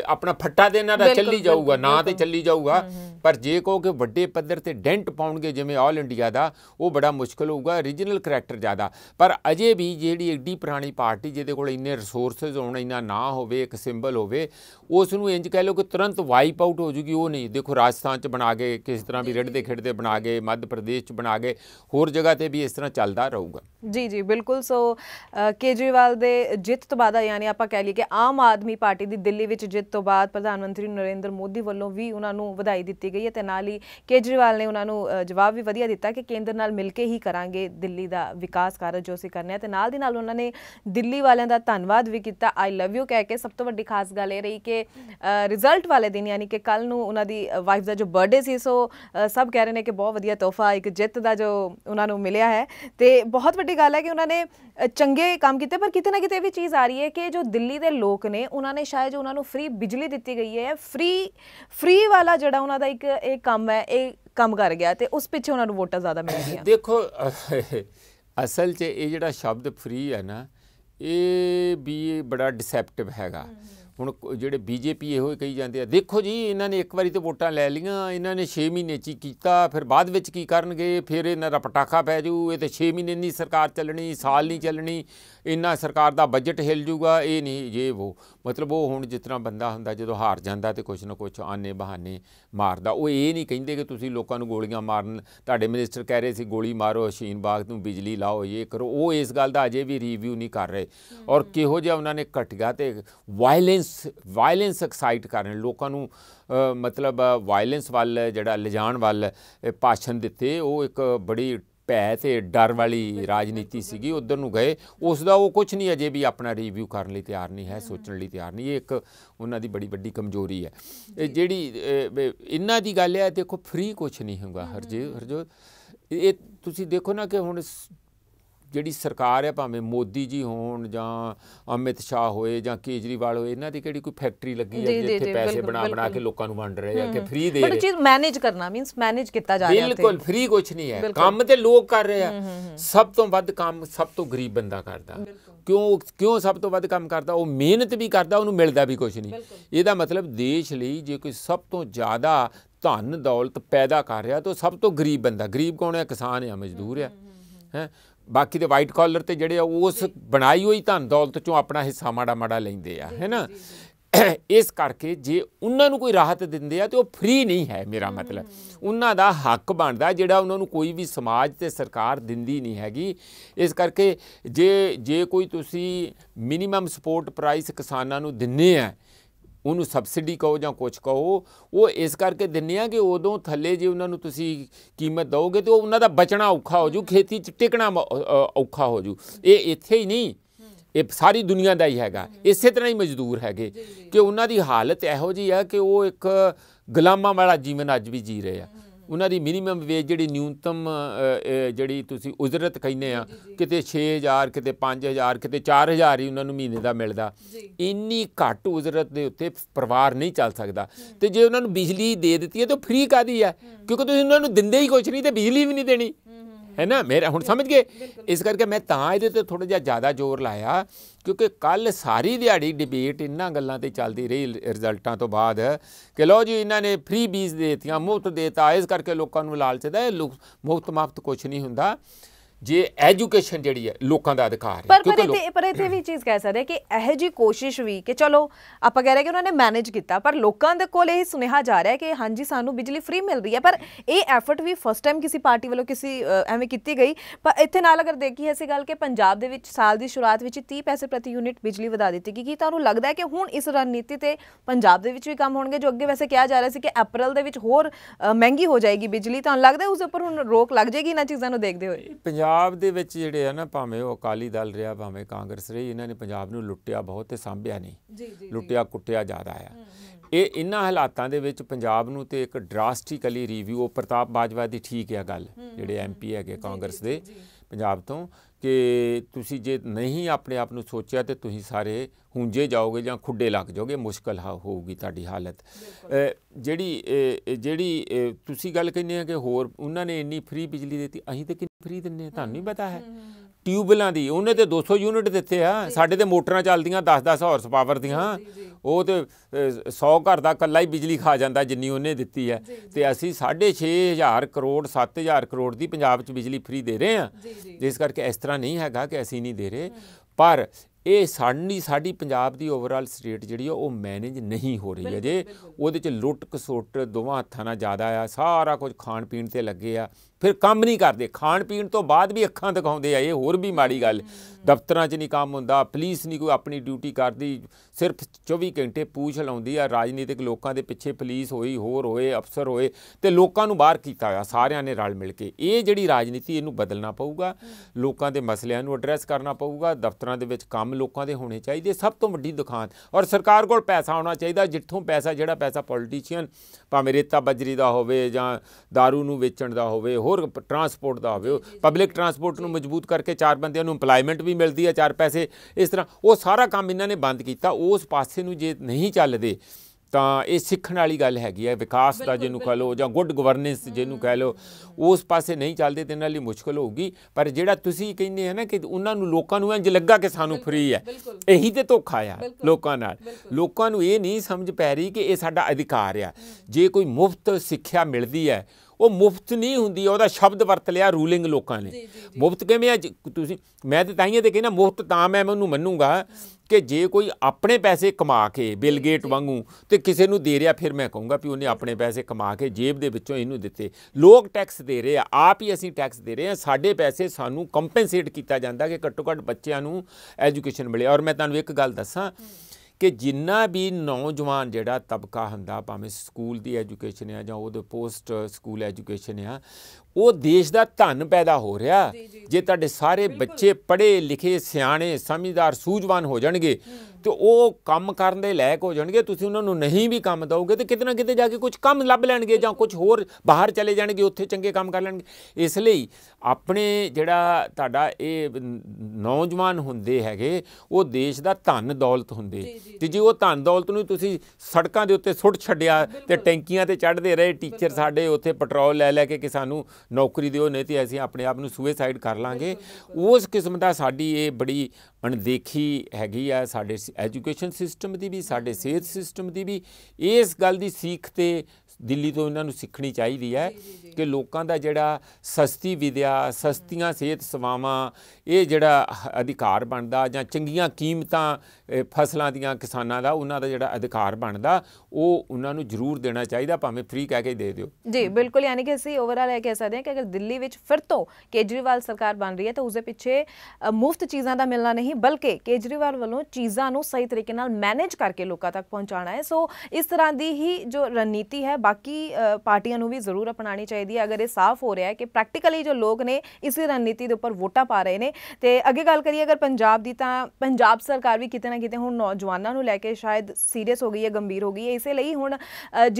ਆਪਣਾ ਫੱਟਾ ਦੇ ਇਹਨਾਂ ਦਾ ਚੱਲੀ ਜਾਊਗਾ ਨਾ ਤੇ ਚੱਲੀ ਜਾਊਗਾ ਪਰ ਜੇ ਕਹੋ ਕਿ ਵੱਡੇ ਪੱਧਰ ਤੇ ਡੈਂਟ ਪਾਉਣਗੇ ਜਿਵੇਂ ਆਲ ਇੰਡੀਆ ਦਾ ਉਹ ਬੜਾ ਮੁਸ਼ਕਲ ਹੋਊਗਾ origignal ਕਰੈਕਟਰ ਜ਼ਿਆਦਾ ਪਰ ਅਜੇ ਵੀ ਜਿਹੜੀ ਏਡੀ ਪੁਰਾਣੀ ਪਾਰਟੀ ਜਿਹਦੇ ਕੋਲ ਇੰਨੇ ਰਿਸੋਰਸਸ ਹੋਣ ਇੰਨਾ ਨਾ ਹੋਵੇ ਇੱਕ ਸਿੰਬਲ ਹੋਵੇ ਉਸ ਨੂੰ ਇੰਜ ਕਹਿ ਲਓ ਕਿ ਤੁਰੰਤ ਵਾਈਪ ਆਊਟ ਹੋ ਜੂਗੀ ਉਹ ਨਹੀਂ ਦੇਖੋ ਰਾਜਸਥਾਨ ਚ ਬਣਾ ਕੇ ਕਿਸ ਤਰ੍ਹਾਂ ਵੀ ਰੜਦੇ ਖੇਡਦੇ ਬਣਾ ਕੇ ਮੱਧ ਪ੍ਰਦੇਸ਼ ਚ ਬਣਾ ਕੇ ਹੋਰ ਜਗ੍ਹਾ ਤੇ ਵੀ ਇਸ ਤਰ੍ਹਾਂ ਚੱਲਦਾ ਰਹੂਗਾ ਜੀ ਜੀ ਬਿਲਕੁਲ ਸੋ ਕੇਜਰੀਵਾਲ ਦੇ ਜਿੱਤ ਤੋਂ ਬਾਅਦ ਯਾਨੀ ਆਪਾਂ ਕਹਿ ਲਈਏ ਕਿ ਆਮ ਆਦਮੀ ਪਾਰਟੀ ਦੀ ਦਿੱਲੀ ਵਿੱਚ ਜਿੱਤ ਤੋਂ ਬਾਅਦ ਪ੍ਰਧਾਨ ਮੰਤਰੀ ਨਰਿੰਦਰ ਮੋਦੀ ਵੱਲੋਂ ਵੀ ਉਹਨਾਂ ਨੂੰ ਵਧਾਈ ਦਿੱਤੀ ਗਈ ਹੈ ਤੇ ਨਾਲ ਹੀ ਕੇਜਰੀਵਾਲ ਨੇ ਉਹਨਾਂ ਨੂੰ ਜਵਾਬ ਵੀ ਵਧੀਆ ਦਿੱਤਾ ਕਿ ਕੇਂਦਰ ਨਾਲ ਮਿਲ ਕੇ ਹੀ ਕਰਾਂਗੇ ਦਿੱਲੀ ਦਾ ਵਿਕਾਸ ਕਾਰਜ ਜੋ ਅਸੀਂ ਕਰਨਾ ਹੈ ਤੇ ਨਾਲ ਦੀ ਨਾਲ ਉਹਨਾਂ ਨੇ ਦਿੱਲੀ ਵਾਲਿਆਂ ਦਾ ਧੰਨਵਾਦ ਵੀ ਕੀਤਾ ਆਈ ਲਵ ਯੂ ਕਹਿ ਕੇ ਸਭ ਤੋਂ ਵੱਡੀ ਖਾਸ ਗੱਲ ਇਹ ਰਹੀ ਕਿ ਰਿਜ਼ਲਟ ਵਾਲੇ ਦਿਨ ਯਾਨੀ ਕਿ ਕੱਲ ਨੂੰ ਉਹਨਾਂ ਦੀ ਵਾਈਫ ਦਾ ਜੋ ਬਰਥਡੇ ਸੀ ਸੋ ਸਭ ਕਹਿ ਰਹੇ ਨੇ ਕਿ ਬਹੁਤ ਵਧੀਆ ਤੋਹਫਾ ਇੱਕ ਜਿੱਤ ਦਾ ਜੋ ਉਹਨਾਂ ਨੂੰ ਮਿਲਿਆ ਹੈ ਤੇ ਬਹੁਤ ਵੱਡੀ ਗੱਲ ਹੈ ਕਿ ਉਹਨਾਂ ਨੇ ਚੰਗੇ ਕੰਮ ਕੀਤੇ ਪਰ ਕਿਤੇ ਨਾ ਕਿਤੇ ਵੀ ਚੀਜ਼ ਆ ਰਹੀ ਹੈ ਕਿ ਜੋ ਦਿੱਲੀ ਦੇ ਲੋਕ ਨੇ ਉਹਨਾਂ ਨੇ ਸ਼ਾਇਦ ਉਹਨਾਂ ਨੂੰ ਫ੍ਰੀ ਬਿਜਲੀ ਦਿੱਤੀ ਗਈ ਹੈ ਫ੍ਰੀ ਫ੍ਰੀ ਵਾਲਾ ਜਿਹੜਾ ਉਹਨਾਂ ਦਾ ਇੱਕ ਇਹ ਕੰਮ ਹੈ ਇਹ ਕੰਮ ਕਰ ਗਿਆ ਤੇ ਉਸ ਪਿੱਛੇ ਉਹਨਾਂ ਨੂੰ ਵੋਟਾਂ ਜ਼ਿਆਦਾ ਮਿਲ ਗਈਆਂ ਦੇਖੋ ਅਸਲ 'ਚ ਇਹ ਜਿਹੜਾ ਸ਼ਬਦ ਫ੍ਰੀ ਹੈ ਨਾ ਇਹ ਵੀ ਬੜਾ ਡਿਸੈਪਟਿਵ ਹੈਗਾ ਹੁਣ ਜਿਹੜੇ ਬੀਜੇਪੀ ਇਹੋ ਹੀ ਕਹੀ ਜਾਂਦੇ ਆ ਦੇਖੋ ਜੀ ਇਹਨਾਂ ਨੇ ਇੱਕ ਵਾਰੀ ਤੇ ਵੋਟਾਂ ਲੈ ਲੀਆਂ ਇਹਨਾਂ ਨੇ 6 ਮਹੀਨੇ ਚ ਕੀਤਾ ਫਿਰ ਬਾਅਦ ਵਿੱਚ ਕੀ ਕਰਨਗੇ ਫਿਰ ਇਹਨਾਂ ਦਾ ਪਟਾਕਾ ਪੈ ਜੂ ਇਹ ਤੇ 6 ਮਹੀਨੇ ਨਹੀਂ ਸਰਕਾਰ ਚੱਲਣੀ ਸਾਲ ਨਹੀਂ ਚੱਲਣੀ ਇੰਨਾ ਸਰਕਾਰ ਦਾ ਬਜਟ ਹਿਲ ਜੂਗਾ ਇਹ ਨਹੀਂ ਜੇ ਉਹ ਮਤਲਬ ਉਹ ਹੁਣ ਜਿਸ ਤਰ੍ਹਾਂ ਬੰਦਾ ਹੁੰਦਾ ਜਦੋਂ ਹਾਰ ਜਾਂਦਾ ਤੇ ਕੁਛ ਨਾ ਕੁਛ ਆਨੇ ਬਹਾਨੇ ਮਾਰਦਾ ਉਹ ਇਹ ਨਹੀਂ ਕਹਿੰਦੇ ਕਿ ਤੁਸੀਂ ਲੋਕਾਂ ਨੂੰ ਗੋਲੀਆਂ ਮਾਰਨ ਤੁਹਾਡੇ ਮਿਨਿਸਟਰ ਕਹਿ ਰਹੇ ਸੀ ਗੋਲੀ ਮਾਰੋ ਹਸ਼ੀਨ ਬਾਗ ਨੂੰ ਬਿਜਲੀ ਲਾਓ ਇਹ ਕਰੋ ਉਹ ਇਸ ਗੱਲ ਦਾ ਅਜੇ ਵੀ ਰਿਵਿਊ ਨਹੀਂ ਕਰ ਰਹੇ ਔਰ ਕਿਹੋ ਜਿਹਾ ਉਹਨਾਂ ਨੇ ਘਟਗਾ ਤੇ ਵਾਇਲੈਂਸ ਵਾਇਲੈਂਸ ਐਕਸਾਈਟ ਕਰ ਰਹੇ ਲੋਕਾਂ ਨੂੰ ਮਤਲਬ ਵਾਇਲੈਂਸ ਵੱਲ ਜਿਹੜਾ ਲਿਜਾਣ ਵੱਲ ਭਾਸ਼ਣ ਦਿੱਤੇ ਉਹ ਇੱਕ ਬੜੀ ਭੈ ਤੇ ਡਰ ਵਾਲੀ ਰਾਜਨੀਤੀ ਸੀਗੀ ਉਧਰ ਨੂੰ ਗਏ ਉਸ ਦਾ ਉਹ ਕੁਝ ਨਹੀਂ ਅਜੇ ਵੀ ਆਪਣਾ ਰਿਵਿਊ ਕਰਨ ਲਈ ਤਿਆਰ ਨਹੀਂ ਹੈ ਸੋਚਣ ਲਈ ਤਿਆਰ ਨਹੀਂ ਇਹ ਇੱਕ ਉਹਨਾਂ ਦੀ ਬੜੀ ਵੱਡੀ ਕਮਜ਼ੋਰੀ ਹੈ ਇਹ ਜਿਹੜੀ ਇਹਨਾਂ ਦੀ ਗੱਲ ਹੈ ਦੇਖੋ ਫ੍ਰੀ ਕੁਝ ਨਹੀਂ ਹੁੰਗਾ ਹਰਜੀਤ ਹਰਜੋ ਇਹ ਤੁਸੀਂ ਦੇਖੋ ਨਾ ਕਿ ਹੁਣ ਜਿਹੜੀ ਸਰਕਾਰ ਹੈ ਭਾਵੇਂ ਮੋਦੀ ਜੀ ਹੋਣ ਜਾਂ ਅਮਿਤ ਸ਼ਾਹ ਹੋਏ ਜਾਂ ਕੇਜਰੀਵਾਲ ਹੋਏ ਇਹਨਾਂ ਦੀ ਕਿਹੜੀ ਕੋਈ ਫੈਕਟਰੀ ਲੱਗੀ ਹੈ ਜਿੱਥੇ ਪੈਸੇ ਬਣਾ ਬਣਾ ਕੇ ਲੋਕਾਂ ਨੂੰ ਵੰਡ ਰਹੇ ਆ ਕਿ ਫ੍ਰੀ ਦੇ ਰਹੇ ਪਰ ਚੀਜ਼ ਮੈਨੇਜ ਕਰਨਾ ਮੀਨਸ ਮੈਨੇਜ ਕੀਤਾ ਜਾ ਰਿਹਾ ਬਿਲਕੁਲ ਫ੍ਰੀ ਕੁਝ ਨਹੀਂ ਹੈ ਕੰਮ ਤੇ ਲੋਕ ਕਰ ਰਹੇ ਆ ਸਭ ਤੋਂ ਵੱਧ ਕੰਮ ਸਭ ਤੋਂ ਗਰੀਬ ਬੰਦਾ ਕਰਦਾ ਕਿਉਂ ਕਿਉਂ ਸਭ ਤੋਂ ਵੱਧ ਕੰਮ ਕਰਦਾ ਉਹ ਮਿਹਨਤ ਵੀ ਕਰਦਾ ਉਹਨੂੰ ਮਿਲਦਾ ਵੀ ਕੁਝ ਨਹੀਂ ਇਹਦਾ ਮਤਲਬ ਦੇਸ਼ ਲਈ ਜੇ ਕੋਈ ਸਭ ਤੋਂ ਜ਼ਿਆਦਾ ਧਨ ਦੌਲਤ ਪੈਦਾ ਕਰ ਰਿਹਾ ਤਾਂ ਸਭ ਤੋਂ ਗਰੀਬ ਬੰਦਾ ਗਰੀਬ ਕੌਣ ਹੈ ਕਿਸਾਨ ਹੈ ਮਜ਼ਦੂਰ ਹੈ ਹੈ ਬਾਕੀ ਦੇ ਵਾਈਟ ਕਾਲਰ ਤੇ ਜਿਹੜੇ ਆ ਉਸ ਬਣਾਈ ਹੋਈ ਧਨ ਦੌਲਤ ਚੋਂ ਆਪਣਾ ਹਿੱਸਾ ਮਾੜਾ ਮਾੜਾ ਲੈਂਦੇ ਆ ਹੈਨਾ ਇਸ ਕਰਕੇ ਜੇ ਉਹਨਾਂ ਨੂੰ ਕੋਈ ਰਾਹਤ ਦਿੰਦੇ ਆ ਤੇ ਉਹ ਫ੍ਰੀ ਨਹੀਂ ਹੈ ਮੇਰਾ ਮਤਲਬ ਉਹਨਾਂ ਦਾ ਹੱਕ ਬਣਦਾ ਜਿਹੜਾ ਉਹਨਾਂ ਨੂੰ ਕੋਈ ਵੀ ਸਮਾਜ ਤੇ ਸਰਕਾਰ ਦਿੰਦੀ ਨਹੀਂ ਹੈਗੀ ਇਸ ਕਰਕੇ ਜੇ ਜੇ ਕੋਈ ਤੁਸੀਂ ਮਿਨੀਮਮ ਸਪੋਰਟ ਪ੍ਰਾਈਸ ਕਿਸਾਨਾਂ ਨੂੰ ਦਿੰਨੇ ਆ ਉਹਨੂੰ ਸਬਸਿਡੀ ਕਹੋ ਜਾਂ ਕੁਝ ਕਹੋ ਉਹ ਇਸ ਕਰਕੇ ਦਿੰਨੇ ਆ ਕਿ ਉਦੋਂ ਥੱਲੇ ਜੇ ਉਹਨਾਂ ਨੂੰ ਤੁਸੀਂ ਕੀਮਤ ਦਿਓਗੇ ਤੇ ਉਹਨਾਂ ਦਾ ਬਚਣਾ ਔਖਾ ਹੋ ਜੂ ਖੇਤੀ 'ਚ ਟਿਕਣਾ ਔਖਾ ਹੋ ਜੂ ਇਹ ਇੱਥੇ ਹੀ ਨਹੀਂ ਇਹ ਸਾਰੀ ਦੁਨੀਆ ਦਾ ਹੀ ਹੈਗਾ ਇਸੇ ਤਰ੍ਹਾਂ ਹੀ ਮਜ਼ਦੂਰ ਹੈਗੇ ਕਿ ਉਹਨਾਂ ਦੀ ਹਾਲਤ ਇਹੋ ਜੀ ਆ ਕਿ ਉਹ ਇੱਕ ਗੁਲਾਮਾਂ ਵਾਲਾ ਜੀਵਨ ਅੱਜ ਵੀ ਜੀ ਰਹੇ ਆ ਉਹਨਾਂ ਦੀ ਮਿਨੀਮਮ ਵੇਜ ਜਿਹੜੀ ਨਿਊਨਤਮ ਜਿਹੜੀ ਤੁਸੀਂ ਉਜ਼ਰਤ ਕਹਿੰਦੇ ਆ ਕਿਤੇ 6000 ਕਿਤੇ 5000 ਕਿਤੇ 4000 ਹੀ ਉਹਨਾਂ ਨੂੰ ਮਹੀਨੇ ਦਾ ਮਿਲਦਾ ਇੰਨੀ ਘੱਟ ਉਜ਼ਰਤ ਦੇ ਉੱਤੇ ਪਰਿਵਾਰ ਨਹੀਂ ਚੱਲ ਸਕਦਾ ਤੇ ਜੇ ਉਹਨਾਂ ਨੂੰ ਬਿਜਲੀ ਦੇ ਦਿੱਤੀ ਹੈ ਤਾਂ ਫ੍ਰੀ ਕਾਦੀ ਹੈ ਕਿਉਂਕਿ ਤੁਸੀਂ ਉਹਨਾਂ ਨੂੰ ਦਿੰਦੇ ਹੀ ਕੁਝ ਨਹੀਂ ਤੇ ਬਿਜਲੀ ਵੀ ਨਹੀਂ ਦੇਣੀ ਹੈ ਨਾ ਮੇਰਾ ਹੁਣ ਸਮਝ ਗਏ ਇਸ ਕਰਕੇ ਮੈਂ ਤਾਂ ਇਹਦੇ ਤੇ ਥੋੜਾ ਜਿਹਾ ਜ਼ਿਆਦਾ ਜ਼ੋਰ ਲਾਇਆ ਕਿਉਂਕਿ ਕੱਲ ਸਾਰੀ ਦਿਹਾੜੀ ਡਿਬੇਟ ਇਨ੍ਹਾਂ ਗੱਲਾਂ ਤੇ ਚੱਲਦੀ ਰਹੀ ਰਿਜ਼ਲਟਾਂ ਤੋਂ ਬਾਅਦ ਕਿ ਲੋ ਜੀ ਇਹਨਾਂ ਨੇ ਫ੍ਰੀ ਬੀਜ ਦੇਤੀਆਂ ਮੁਫਤ ਦੇਤਾ ਇਸ ਕਰਕੇ ਲੋਕਾਂ ਨੂੰ ਲਾਲਚ ਦਾ ਮੁਫਤ ਮਾਫਤ ਕੁਝ ਨਹੀਂ ਹੁੰਦਾ ਜੇ ਐਜੂਕੇਸ਼ਨ ਜਿਹੜੀ ਹੈ ਲੋਕਾਂ ਦਾ ਅਧਿਕਾਰ ਹੈ ਕਿਉਂਕਿ ਪਰ ਪਰ ਇਹ ਵੀ ਚੀਜ਼ ਕਹਿ ਸਕਦੇ ਕਿ ਇਹ ਜੀ ਕੋਸ਼ਿਸ਼ ਵੀ ਕਿ ਚਲੋ ਆਪਾਂ ਕਹਿ ਰਹੇ ਕਿ ਉਹਨਾਂ ਨੇ ਮੈਨੇਜ ਕੀਤਾ ਪਰ ਲੋਕਾਂ ਦੇ ਕੋਲ ਇਹ ਸੁਨੇਹਾ ਜਾ ਰਿਹਾ ਹੈ ਕਿ ਹਾਂਜੀ ਸਾਨੂੰ ਬਿਜਲੀ ਫ੍ਰੀ ਮਿਲ ਰਹੀ ਹੈ ਪਰ ਇਹ ਐਫਰਟ ਵੀ ਫਸਟ ਟਾਈਮ ਕਿਸੇ ਪਾਰਟੀ ਵੱਲੋਂ ਕਿਸੇ ਐਵੇਂ ਕੀਤੀ ਗਈ ਪਰ ਇੱਥੇ ਨਾਲ ਅਗਰ ਦੇਖੀ ਸੀ ਗੱਲ ਕਿ ਪੰਜਾਬ ਦੇ ਵਿੱਚ ਸਾਲ ਦੀ ਸ਼ੁਰੂਆਤ ਵਿੱਚ 30 ਪੈਸੇ ਪ੍ਰਤੀ ਯੂਨਿਟ ਬਿਜਲੀ ਵਧਾ ਦਿੱਤੀ ਕਿ ਕੀ ਤੁਹਾਨੂੰ ਲੱਗਦਾ ਹੈ ਕਿ ਹੁਣ ਇਸ ਰਣਨੀਤੀ ਤੇ ਪੰਜਾਬ ਦੇ ਵਿੱਚ ਵੀ ਕੰਮ ਹੋਣਗੇ ਜੋ ਅੱਗੇ ਵੈਸੇ ਕਿਹਾ ਜਾ ਰਿਹਾ ਸੀ ਕਿ ਅਪ੍ਰੈਲ ਦੇ ਵਿੱਚ ਹੋਰ ਮਹਿੰਗੀ ਹੋ ਜਾਏਗੀ ਬਿਜਲੀ ਤੁਹਾਨੂੰ ਲੱਗਦਾ ਉਸ ਉੱਪਰ ਹੁਣ ਰੋਕ ਲੱਗ ਜਾਏਗੀ ਇਹਨਾਂ ਚੀਜ਼ਾਂ ਨੂੰ ਦੇਖਦੇ ਹੋਏ ਪੰਜਾਬ ਦੇ ਵਿੱਚ ਜਿਹੜੇ ਆ ਨਾ ਭਾਵੇਂ ਉਹ ਅਕਾਲੀ ਦਲ ਰਿਹਾ ਭਾਵੇਂ ਕਾਂਗਰਸ ਰਹੀ ਇਹਨਾਂ ਨੇ ਪੰਜਾਬ ਨੂੰ ਲੁੱਟਿਆ ਬਹੁਤ ਤੇ ਸਾਂਭਿਆ ਨਹੀਂ ਲੁੱਟਿਆ ਕੁੱਟਿਆ ਜ਼ਿਆਦਾ ਆ ਇਹ ਇਨ੍ਹਾਂ ਹਾਲਾਤਾਂ ਦੇ ਵਿੱਚ ਪੰਜਾਬ ਨੂੰ ਤੇ ਇੱਕ ਡਰਾਸਟਿਕਲੀ ਰਿਵਿਊ ਉਹ ਪ੍ਰਤਾਪ ਬਾਜਵਾ ਦੀ ਠੀਕ ਹੈ ਗੱਲ ਜਿਹੜੇ ਐਮਪੀ ਹੈਗੇ ਕਾਂਗਰਸ ਦੇ ਪੰਜਾਬ ਤੋਂ ਕਿ ਤੁਸੀਂ ਜੇ ਨਹੀਂ ਆਪਣੇ ਆਪ ਨੂੰ ਸੋਚਿਆ ਤੇ ਤੁਸੀਂ ਸਾਰੇ ਹੁੰਜੇ ਜਾਓਗੇ ਜਾਂ ਖੁੱਡੇ ਲੱਗ ਜਾਓਗੇ ਮੁਸ਼ਕਲ ਹੋਊਗੀ ਤੁਹਾਡੀ ਹਾਲਤ ਜਿਹੜੀ ਜਿਹੜੀ ਤੁਸੀਂ ਗੱਲ ਕਹਿੰਦੇ ਆ ਕਿ ਹੋਰ ਉਹਨਾਂ ਨੇ ਇੰਨੀ ਫ੍ਰੀ ਬਿਜਲੀ ਦਿੱਤੀ ਅਸੀਂ ਤੇ ਫਰੀਦ ਨੇ ਤੁਹਾਨੂੰ ਨਹੀਂ ਪਤਾ ਹੈ ਟਿਊਬਲਾਂ ਦੀ ਉਹਨੇ ਤੇ 200 ਯੂਨਿਟ ਦਿੱਤੇ ਆ ਸਾਡੇ ਤੇ ਮੋਟਰਾਂ ਚੱਲਦੀਆਂ 10-10 ਹਾਰਸ ਪਾਵਰ ਦੀਆਂ ਉਹ ਤੇ 100 ਘਰ ਦਾ ਕੱਲਾ ਹੀ ਬਿਜਲੀ ਖਾ ਜਾਂਦਾ ਜਿੰਨੀ ਉਹਨੇ ਦਿੱਤੀ ਹੈ ਤੇ ਅਸੀਂ 6.5000 ਕਰੋੜ 7000 ਕਰੋੜ ਦੀ ਪੰਜਾਬ 'ਚ ਬਿਜਲੀ ਫਰੀ ਦੇ ਰਹੇ ਆ ਜਿਸ ਕਰਕੇ ਇਸ ਤਰ੍ਹਾਂ ਨਹੀਂ ਹੈਗਾ ਕਿ ਅਸੀਂ ਨਹੀਂ ਦੇ ਰਹੇ ਪਰ ਇਹ ਸਾਡੀ ਸਾਡੀ ਪੰਜਾਬ ਦੀ ਓਵਰਆਲ ਸਟੇਟ ਜਿਹੜੀ ਆ ਉਹ ਮੈਨੇਜ ਨਹੀਂ ਹੋ ਰਹੀ ਹੈ ਜੇ ਉਹਦੇ ਚ ਲੁੱਟ ਕਸੋਟ ਦੋਵਾਂ ਹੱਥਾਂ ਨਾਲ ਜ਼ਿਆਦਾ ਆ ਸਾਰਾ ਕੁਝ ਖਾਣ ਪੀਣ ਤੇ ਲੱਗੇ ਆ ਫਿਰ ਕੰਮ ਨਹੀਂ ਕਰਦੇ ਖਾਣ ਪੀਣ ਤੋਂ ਬਾਅਦ ਵੀ ਅੱਖਾਂ ਦਿਖਾਉਂਦੇ ਆ ਇਹ ਹੋਰ ਵੀ ਮਾੜੀ ਗੱਲ ਦਫ਼ਤਰਾਂ 'ਚ ਨਹੀਂ ਕੰਮ ਹੁੰਦਾ ਪੁਲਿਸ ਨਹੀਂ ਕੋਈ ਆਪਣੀ ਡਿਊਟੀ ਕਰਦੀ ਸਿਰਫ 24 ਘੰਟੇ ਪੂਛ ਲਾਉਂਦੀ ਆ ਰਾਜਨੀਤਿਕ ਲੋਕਾਂ ਦੇ ਪਿੱਛੇ ਪੁਲਿਸ ਹੋਈ ਹੋਰ ਹੋਏ ਅਫਸਰ ਹੋਏ ਤੇ ਲੋਕਾਂ ਨੂੰ ਬਾਹਰ ਕੀਤਾ ਗਿਆ ਸਾਰਿਆਂ ਨੇ ਰਲ ਮਿਲ ਕੇ ਇਹ ਜਿਹੜੀ ਰਾਜਨੀਤੀ ਇਹਨੂੰ ਬਦਲਣਾ ਪਊਗਾ ਲੋਕਾਂ ਦੇ ਮਸਲਿਆਂ ਨੂੰ ਐਡਰੈਸ ਕਰਨਾ ਪਊਗਾ ਦਫ਼ਤਰਾਂ ਦੇ ਵਿੱਚ ਕੰਮ ਲੋਕਾਂ ਦੇ ਹੋਣੇ ਚਾਹੀਦੇ ਸਭ ਤੋਂ ਵੱਡੀ ਦੁਕਾਨ ਔਰ ਸਰਕਾਰ ਕੋਲ ਪੈਸਾ ਹੋਣਾ ਚਾਹੀਦਾ ਜਿੱਥੋਂ ਪੈਸਾ ਜਿਹੜਾ ਪੈਸਾ ਪੋਲੀਟੀਸ਼ੀਅਨ ਭਾਵੇਂ ਰੇਤਾ ਬਜਰੀ ਦਾ ਹੋਵੇ ਜਾਂ ਦਾਰੂ ਨੂੰ ਵੇਚਣ ਦਾ ਹੋਵੇ ਹੋਰ ਟਰਾਂਸਪੋਰਟ ਦਾ ਹੋਵੇ ਪਬਲਿਕ ਟਰਾਂਸਪੋਰਟ ਨੂੰ ਮਜ਼ਬੂਤ ਕਰਕੇ ਚਾਰ ਬੰਦਿਆਂ ਨੂੰ ਏਮਪਲੋਇਮੈਂਟ ਵੀ ਮਿਲਦੀ ਹੈ ਚਾਰ ਪੈਸੇ ਇਸ ਤਰ੍ਹਾਂ ਉਹ ਸਾਰਾ ਕੰਮ ਇਹਨਾਂ ਨੇ ਬੰਦ ਕੀਤਾ ਉਸ ਪਾਸੇ ਨੂੰ ਜੇ ਨਹੀਂ ਚੱਲਦੇ ਤਾਂ ਇਹ ਸਿੱਖਣ ਵਾਲੀ ਗੱਲ ਹੈਗੀ ਹੈ ਵਿਕਾਸ ਦਾ ਜਿਹਨੂੰ ਕਹ ਲਓ ਜਾਂ ਗੁੱਡ ਗਵਰਨੈਂਸ ਜਿਹਨੂੰ ਕਹ ਲਓ ਉਸ ਪਾਸੇ ਨਹੀਂ ਚੱਲਦੇ ਤੇ ਇਹਨਾਂ ਲਈ ਮੁਸ਼ਕਲ ਹੋਊਗੀ ਪਰ ਜਿਹੜਾ ਤੁਸੀਂ ਕਹਿੰਦੇ ਆ ਨਾ ਕਿ ਉਹਨਾਂ ਨੂੰ ਲੋਕਾਂ ਨੂੰ ਇੰਜ ਲੱਗਾ ਕਿ ਸਾਨੂੰ ਫ੍ਰੀ ਹੈ ਇਹੀ ਤੇ ਧੋਖਾ ਆ ਲੋਕਾਂ ਨਾਲ ਲੋਕਾਂ ਨੂੰ ਇਹ ਨਹੀਂ ਸਮਝ ਪੈ ਰਹੀ ਕਿ ਇਹ ਸਾਡਾ ਅਧਿਕਾਰ ਆ ਜੇ ਕੋਈ ਮੁਫਤ ਸਿੱਖਿਆ ਮਿਲਦੀ ਹੈ ਉਹ ਮੁਫਤ ਨਹੀਂ ਹੁੰਦੀ ਉਹਦਾ ਸ਼ਬਦ ਵਰਤ ਲਿਆ ਰੂਲਿੰਗ ਲੋਕਾਂ ਨੇ ਮੁਫਤ ਕਿਵੇਂ ਤੁਸੀਂ ਮੈਂ ਤੇ ਤਾਈਆਂ ਤੇ ਨਾ ਮੁਫਤ ਤਾਂ ਮੈਂ ਉਹਨੂੰ ਮੰਨੂਗਾ ਕਿ ਜੇ ਕੋਈ ਆਪਣੇ ਪੈਸੇ ਕਮਾ ਕੇ ਬਿਲ ਗੇਟ ਵਾਂਗੂ ਤੇ ਕਿਸੇ ਨੂੰ ਦੇ ਰਿਹਾ ਫਿਰ ਮੈਂ ਕਹੂੰਗਾ ਵੀ ਉਹਨੇ ਆਪਣੇ ਪੈਸੇ ਕਮਾ ਕੇ ਜੇਬ ਦੇ ਵਿੱਚੋਂ ਇਹਨੂੰ ਦਿੱਤੇ ਲੋਕ ਟੈਕਸ ਦੇ ਰਹੇ ਆ ਆਪ ਹੀ ਅਸੀਂ ਟੈਕਸ ਦੇ ਰਹੇ ਆ ਸਾਡੇ ਪੈਸੇ ਸਾਨੂੰ ਕੰਪਨਸੇਟ ਕੀਤਾ ਜਾਂਦਾ ਕਿ ਘੱਟੋ ਘੱਟ ਬੱਚਿਆਂ ਨੂੰ ਐਜੂਕੇਸ਼ਨ ਮਿਲੇ ਔਰ ਮੈਂ ਤੁਹਾਨੂੰ ਇੱਕ ਗੱਲ ਦੱਸਾਂ ਕਿ ਜਿੰਨਾ ਵੀ ਨੌਜਵਾਨ ਜਿਹੜਾ ਤਬਕਾ ਹੁੰਦਾ ਭਾਵੇਂ ਸਕੂਲ ਦੀ ਐਜੂਕੇਸ਼ਨ ਆ ਜਾਂ ਉਹਦੇ ਪੋਸਟ ਸਕੂਲ ਐਜੂਕੇਸ਼ਨ ਆ ਉਹ ਦੇਸ਼ ਦਾ ਧਨ ਪੈਦਾ ਹੋ ਰਿਹਾ ਜੇ ਤੁਹਾਡੇ ਸਾਰੇ ਬੱਚੇ ਪੜ੍ਹੇ ਲਿਖੇ ਸਿਆਣੇ ਸਮਝਦਾਰ ਸੂਝਵਾਨ ਹੋ ਜਾਣਗੇ ਤੇ ਉਹ ਕੰਮ ਕਰਨ ਦੇ ਲਾਇਕ ਹੋ ਜਾਣਗੇ ਤੁਸੀਂ ਉਹਨਾਂ ਨੂੰ ਨਹੀਂ ਵੀ ਕੰਮ ਦਿਓਗੇ ਤੇ ਕਿਤੇ ਨਾ ਕਿਤੇ ਜਾ ਕੇ ਕੁਝ ਕੰਮ ਲੱਭ ਲੈਣਗੇ ਜਾਂ ਕੁਝ ਹੋਰ ਬਾਹਰ ਚਲੇ ਜਾਣਗੇ ਉੱਥੇ ਚੰਗੇ ਕੰਮ ਕਰ ਲੈਣਗੇ ਇਸ ਲਈ ਆਪਣੇ ਜਿਹੜਾ ਤੁਹਾਡਾ ਇਹ ਨੌਜਵਾਨ ਹੁੰਦੇ ਹੈਗੇ ਉਹ ਦੇਸ਼ ਦਾ ਧਨ ਦੌਲਤ ਹੁੰਦੇ ਤੇ ਜੇ ਉਹ ਧਨ ਦੌਲਤ ਨੂੰ ਤੁਸੀਂ ਸੜਕਾਂ ਦੇ ਉੱਤੇ ਸੁੱਟ ਛੱਡਿਆ ਤੇ ਟੈਂਕੀਆਂ ਤੇ ਚੜਦੇ ਰਹੇ ਟੀਚਰ ਸਾਡੇ ਉੱਥੇ ਪੈਟਰੋਲ ਲੈ ਲੈ ਕੇ ਕਿ ਸਾਨੂੰ ਨੌਕਰੀ ਦਿਓ ਨਹੀਂ ਤੇ ਅਸੀਂ ਆਪਣੇ ਆਪ ਨੂੰ ਸੁਸਾਈਡ ਕਰ ਲਾਂਗੇ ਉਸ ਕਿਸਮ ਦਾ ਸਾਡੀ ਇਹ ਬੜੀ ਅਣਦੇਖੀ ਹੈਗੀ ਆ ਸਾਡੇ ਐਜੂਕੇਸ਼ਨ ਸਿਸਟਮ ਦੀ ਵੀ ਸਾਡੇ ਸਿਹਤ ਸਿਸਟਮ ਦੀ ਵੀ ਇਸ ਗੱਲ ਦੀ ਸਿੱਖ ਤੇ ਦਿੱਲੀ ਤੋਂ ਇਹਨਾਂ ਨੂੰ ਸਿੱਖਣੀ ਚਾਹੀਦੀ ਹੈ ਕਿ ਲੋਕਾਂ ਦਾ ਜਿਹੜਾ ਸਸਤੀ ਵਿਦਿਆ ਸਸਤੀਆਂ ਸਿਹਤ ਸੇਵਾਵਾਂ ਇਹ ਜਿਹੜਾ ਅਧਿਕਾਰ ਬਣਦਾ ਜਾਂ ਚੰਗੀਆਂ ਕੀਮਤਾਂ ਫਸਲਾਂ ਦੀਆਂ ਕਿਸਾਨਾਂ ਦਾ ਉਹਨਾਂ ਦਾ ਜਿਹੜਾ ਅਧਿਕਾਰ ਬਣਦਾ ਉਹ ਉਹਨਾਂ ਨੂੰ ਜ਼ਰੂਰ ਦੇਣਾ ਚਾਹੀਦਾ ਭਾਵੇਂ ਫ੍ਰੀ ਕਹਿ ਕੇ ਦੇ ਦਿਓ ਜੀ ਬਿਲਕੁਲ ਯਾਨੀ ਕਿ ਅਸੀਂ ਓਵਰਆਲ ਇਹ ਕਹਿ ਸਕਦੇ ਹਾਂ ਕਿ ਅਗਰ ਦਿੱਲੀ ਵਿੱਚ ਫਿਰ ਤੋਂ ਕੇਜਰੀਵਾਲ ਸਰਕਾਰ ਬਣ ਰਹੀ ਹੈ ਤਾਂ ਉਸ ਦੇ ਪਿੱਛੇ ਮੁਫਤ ਚੀਜ਼ਾਂ ਦਾ ਮਿਲਣਾ ਨਹੀਂ ਬਲਕਿ ਕੇਜਰੀਵਾਲ ਵੱਲੋਂ ਚੀਜ਼ਾਂ ਨੂੰ ਸਹੀ ਤਰੀਕੇ ਨਾਲ ਮੈਨੇਜ ਕਰਕੇ ਲੋਕਾਂ ਤੱਕ ਪਹੁੰਚਾਉਣਾ ਹੈ ਸੋ ਇਸ ਤਰ੍ਹਾਂ ਦੀ ਹੀ ਜੋ ਰਣਨੀਤੀ ਹੈ ਬਾਕੀ ਪਾਰਟੀਆਂ ਨੂੰ ਵੀ ਜ਼ਰੂਰ ਅਪਣਾਣੀ ਚਾਹੀਦੀ ਹੈ ਅਗਰ ਇਹ ਸਾਫ਼ ਹੋ ਰਿਹਾ ਹੈ ਕਿ ਪ੍ਰੈਕਟੀਕਲੀ ਜੋ ਲੋਕ ਨੇ ਇਸੇ ਰਣਨੀਤੀ ਦੇ ਉੱਪਰ ਵੋਟਾਂ ਪਾ ਰਹੇ ਨੇ ਤੇ ਅੱਗੇ ਗੱਲ ਕਰੀਏ ਅਗਰ ਪੰਜਾਬ ਦੀ ਤਾਂ ਪੰਜਾਬ ਸਰਕਾਰ ਵੀ ਕਿਤੇ ਨਾ ਕਿਤੇ ਹੁਣ ਨੌਜਵਾਨਾਂ ਨੂੰ ਲੈ ਕੇ ਸ਼ਾਇਦ ਸੀਰੀਅਸ ਹੋ ਗਈ ਹੈ ਗੰਭੀਰ ਹੋ ਗਈ ਹੈ ਇਸੇ ਲਈ ਹੁਣ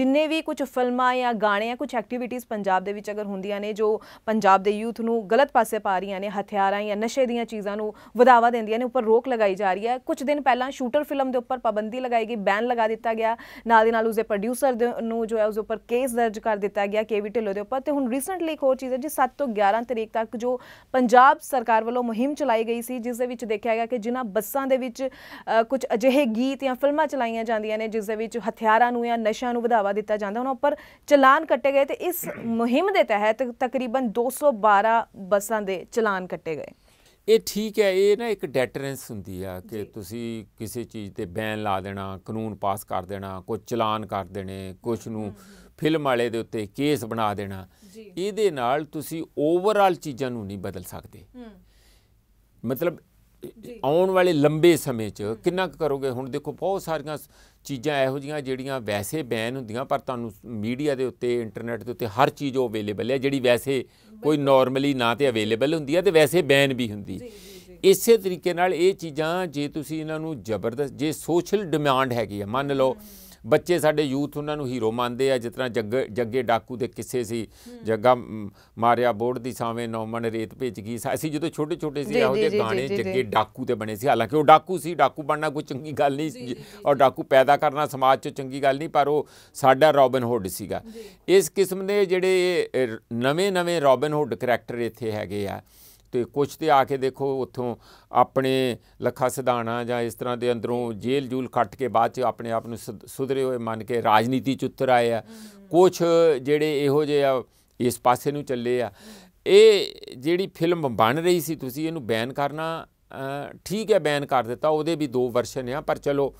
ਜਿੰਨੇ ਵੀ ਕੁਝ ਫਿਲਮਾਂ ਜਾਂ ਗਾਣੇ ਆ ਕੁਝ ਐਕਟੀਵਿਟੀਜ਼ ਪੰਜਾਬ ਦੇ ਵਿੱਚ ਅਗਰ ਹੁੰਦੀਆਂ ਨੇ ਜੋ ਪੰਜਾਬ ਦੇ ਯੂਥ ਨੂੰ ਗਲਤ ਪਾਸੇ ਪਾ ਰਹੀਆਂ ਨੇ ਹਥਿਆਰਾਂ ਜਾਂ ਨਸ਼ੇ ਦੀਆਂ ਚੀਜ਼ਾਂ ਨੂੰ ਵਧਾਵਾ ਦਿੰਦੀਆਂ ਨੇ ਉੱਪਰ ਰੋਕ ਲਗਾਈ ਜਾ ਰਹੀ ਹੈ ਕੁਝ ਦਿਨ ਪਹਿਲਾਂ ਸ਼ੂਟਰ ਫਿਲਮ ਦੇ ਉੱਪਰ ਪਾਬੰਦੀ ਲਗਾਈ ਗਈ ਬੈਨ ਲਗਾ ਦਿੱਤਾ ਗਿਆ ਨਾਲ ਦੇ ਨਾਲ ਦੇ ਪ੍ਰੋਡਿਊਸਰ ਨੂੰ ਜੋ ਹੈ ਉਸ ਦੇ ਉੱਪਰ ਕੇਸ ਦਰਜ ਕਰ ਦਿੱਤਾ ਗਿਆ ਕੇਵੀ ਢਿੱਲੋਂ ਦੇ ਉੱਪਰ ਤੇ ਹੁਣ ਰੀਸੈਂਟਲੀ ਇੱਕ ਹੋਰ ਚੀਜ਼ ਹੈ ਜੀ 7 ਤੋਂ 11 ਤਰੀਕ ਤੱਕ ਜੋ ਪੰਜਾਬ ਸਰਕਾਰ ਵੱਲੋਂ ਮੁਹਿੰਮ ਚਲਾਈ ਗਈ ਸੀ ਜਿਸ ਦੇ ਵਿੱਚ ਦੇਖਿਆ ਗਿਆ ਕਿ ਜਿਨ੍ਹਾਂ ਬੱਸਾਂ ਦੇ ਵਿੱਚ ਕੁਝ ਅਜਿਹੇ ਗੀਤ ਜਾਂ ਫਿਲਮਾਂ ਚਲਾਈਆਂ ਜਾਂਦੀਆਂ ਨੇ ਜਿਸ ਦੇ ਵਿੱਚ ਹਥਿਆਰਾਂ ਨੂੰ ਜਾਂ ਨਸ਼ਿਆਂ ਨੂੰ ਵਧਾਵਾ ਦਿੱਤਾ ਜਾਂਦਾ ਉਹਨਾਂ ਉੱਪਰ ਚਲਾਨ ਕੱਟੇ ਗਏ ਤੇ ਇਸ ਮੁਹਿੰਮ ਦੇ ਤਹਿਤ ਤਕਰੀਬਨ 212 ਬੱਸਾਂ ਦੇ ਚਲਾਨ ਕੱਟੇ ਗਏ ਇਹ ਠੀਕ ਹੈ ਇਹ ਨਾ ਇੱਕ ਡੈਟਰੈਂਸ ਹੁੰਦੀ ਆ ਕਿ ਤੁਸੀਂ ਕਿਸੇ ਚੀਜ਼ ਤੇ ਬੈਨ ਲਾ ਦੇਣਾ ਕਾਨੂੰਨ ਪਾਸ ਕਰ ਦੇਣਾ ਕੋਈ ਚਲਾਨ ਕਰ ਦੇਣੇ ਕੁਝ ਨੂੰ ਫਿਲਮ ਵਾਲੇ ਦੇ ਉੱਤੇ ਕੇਸ ਬਣਾ ਦੇਣਾ ਇਹਦੇ ਨਾਲ ਤੁਸੀਂ ਓਵਰਆਲ ਚੀਜ਼ਾਂ ਨੂੰ ਨਹੀਂ ਬਦਲ ਸਕਦੇ ਮਤਲਬ ਆਉਣ ਵਾਲੇ ਲੰਬੇ ਸਮੇਂ 'ਚ ਕਿੰਨਾ ਕੁ ਕਰੋਗੇ ਹੁਣ ਦੇਖੋ ਬਹੁਤ ਸਾਰੀਆਂ ਚੀਜ਼ਾਂ ਇਹੋ ਜੀਆਂ ਜਿਹੜੀਆਂ ਵੈਸੇ ਬੈਨ ਹੁੰਦੀਆਂ ਪਰ ਤੁਹਾਨੂੰ ਮੀਡੀਆ ਦੇ ਉੱਤੇ ਇੰਟਰਨੈਟ ਦੇ ਉੱਤੇ ਹਰ ਚੀਜ਼ ਉਹ ਅਵੇਲੇਬਲ ਹੈ ਜਿਹੜੀ ਵੈਸੇ ਕੋਈ ਨਾਰਮਲੀ ਨਾ ਤੇ ਅਵੇਲੇਬਲ ਹੁੰਦੀ ਹੈ ਤੇ ਵੈਸੇ ਬੈਨ ਵੀ ਹੁੰਦੀ ਇਸੇ ਤਰੀਕੇ ਨਾਲ ਇਹ ਚੀਜ਼ਾਂ ਜੇ ਤੁਸੀਂ ਇਹਨਾਂ ਨੂੰ ਜ਼ਬਰਦਸਤ ਜੇ ਸੋਸ਼ਲ ਡਿਮਾਂਡ ਹੈਗੀ ਆ ਮੰਨ ਲਓ ਬੱਚੇ ਸਾਡੇ ਯੂਥ ਉਹਨਾਂ ਨੂੰ ਹੀਰੋ ਮੰਨਦੇ ਆ ਜਿਸ ਤਰ੍ਹਾਂ ਜੱਗੇ ਜੱਗੇ ਡਾਕੂ ਦੇ ਕਿੱਸੇ ਸੀ ਜੱਗਾ ਮਾਰਿਆ ਬੋਰਡ ਦੀ ਸਾਵੇਂ ਨੌਮਨ ਰੇਤ ਭੇਜ ਗਈ ਅਸੀਂ ਜਦੋਂ ਛੋਟੇ ਛੋਟੇ ਸੀ ਇਹੋ ਗਾਣੇ ਜੱਗੇ ਡਾਕੂ ਤੇ ਬਣੇ ਸੀ ਹਾਲਾਂਕਿ ਉਹ ਡਾਕੂ ਸੀ ਡਾਕੂ ਬਣਨਾ ਕੋਈ ਚੰਗੀ ਗੱਲ ਨਹੀਂ ਔਰ ਡਾਕੂ ਪੈਦਾ ਕਰਨਾ ਸਮਾਜ 'ਚ ਚੰਗੀ ਗੱਲ ਨਹੀਂ ਪਰ ਉਹ ਸਾਡਾ ਰੌਬਨ ਹੁੱਡ ਸੀਗਾ ਇਸ ਕਿਸਮ ਦੇ ਜਿਹੜੇ ਨਵੇਂ-ਨਵੇਂ ਰੌਬਨ ਹੁੱਡ ਕੈਰੈਕਟਰ ਇੱਥੇ ਹੈਗੇ ਆ ਤੇ ਕੁਝ ਤੇ ਆ ਕੇ ਦੇਖੋ ਉੱਥੋਂ ਆਪਣੇ ਲੱਖਾ ਸਿਧਾਣਾ ਜਾਂ ਇਸ ਤਰ੍ਹਾਂ ਦੇ ਅੰਦਰੋਂ ਜੇਲ੍ਹ ਜੂਲ ਕੱਟ ਕੇ ਬਾਅਦ ਚ ਆਪਣੇ ਆਪ ਨੂੰ ਸੁਧਰੇ ਹੋਏ ਮੰਨ ਕੇ ਰਾਜਨੀਤੀ ਚ ਉਤਰ ਆਏ ਆ ਕੁਝ ਜਿਹੜੇ ਇਹੋ ਜਿਹੇ ਆ ਇਸ ਪਾਸੇ ਨੂੰ ਚੱਲੇ ਆ ਇਹ ਜਿਹੜੀ ਫਿਲਮ ਬਣ ਰਹੀ ਸੀ ਤੁਸੀਂ ਇਹਨੂੰ ਬੈਨ ਕਰਨਾ ਠੀਕ ਹੈ ਬੈਨ ਕਰ ਦਿੱਤਾ ਉਹਦੇ ਵੀ ਦੋ ਵਰਸ਼ਨ ਆ ਪਰ ਚਲੋ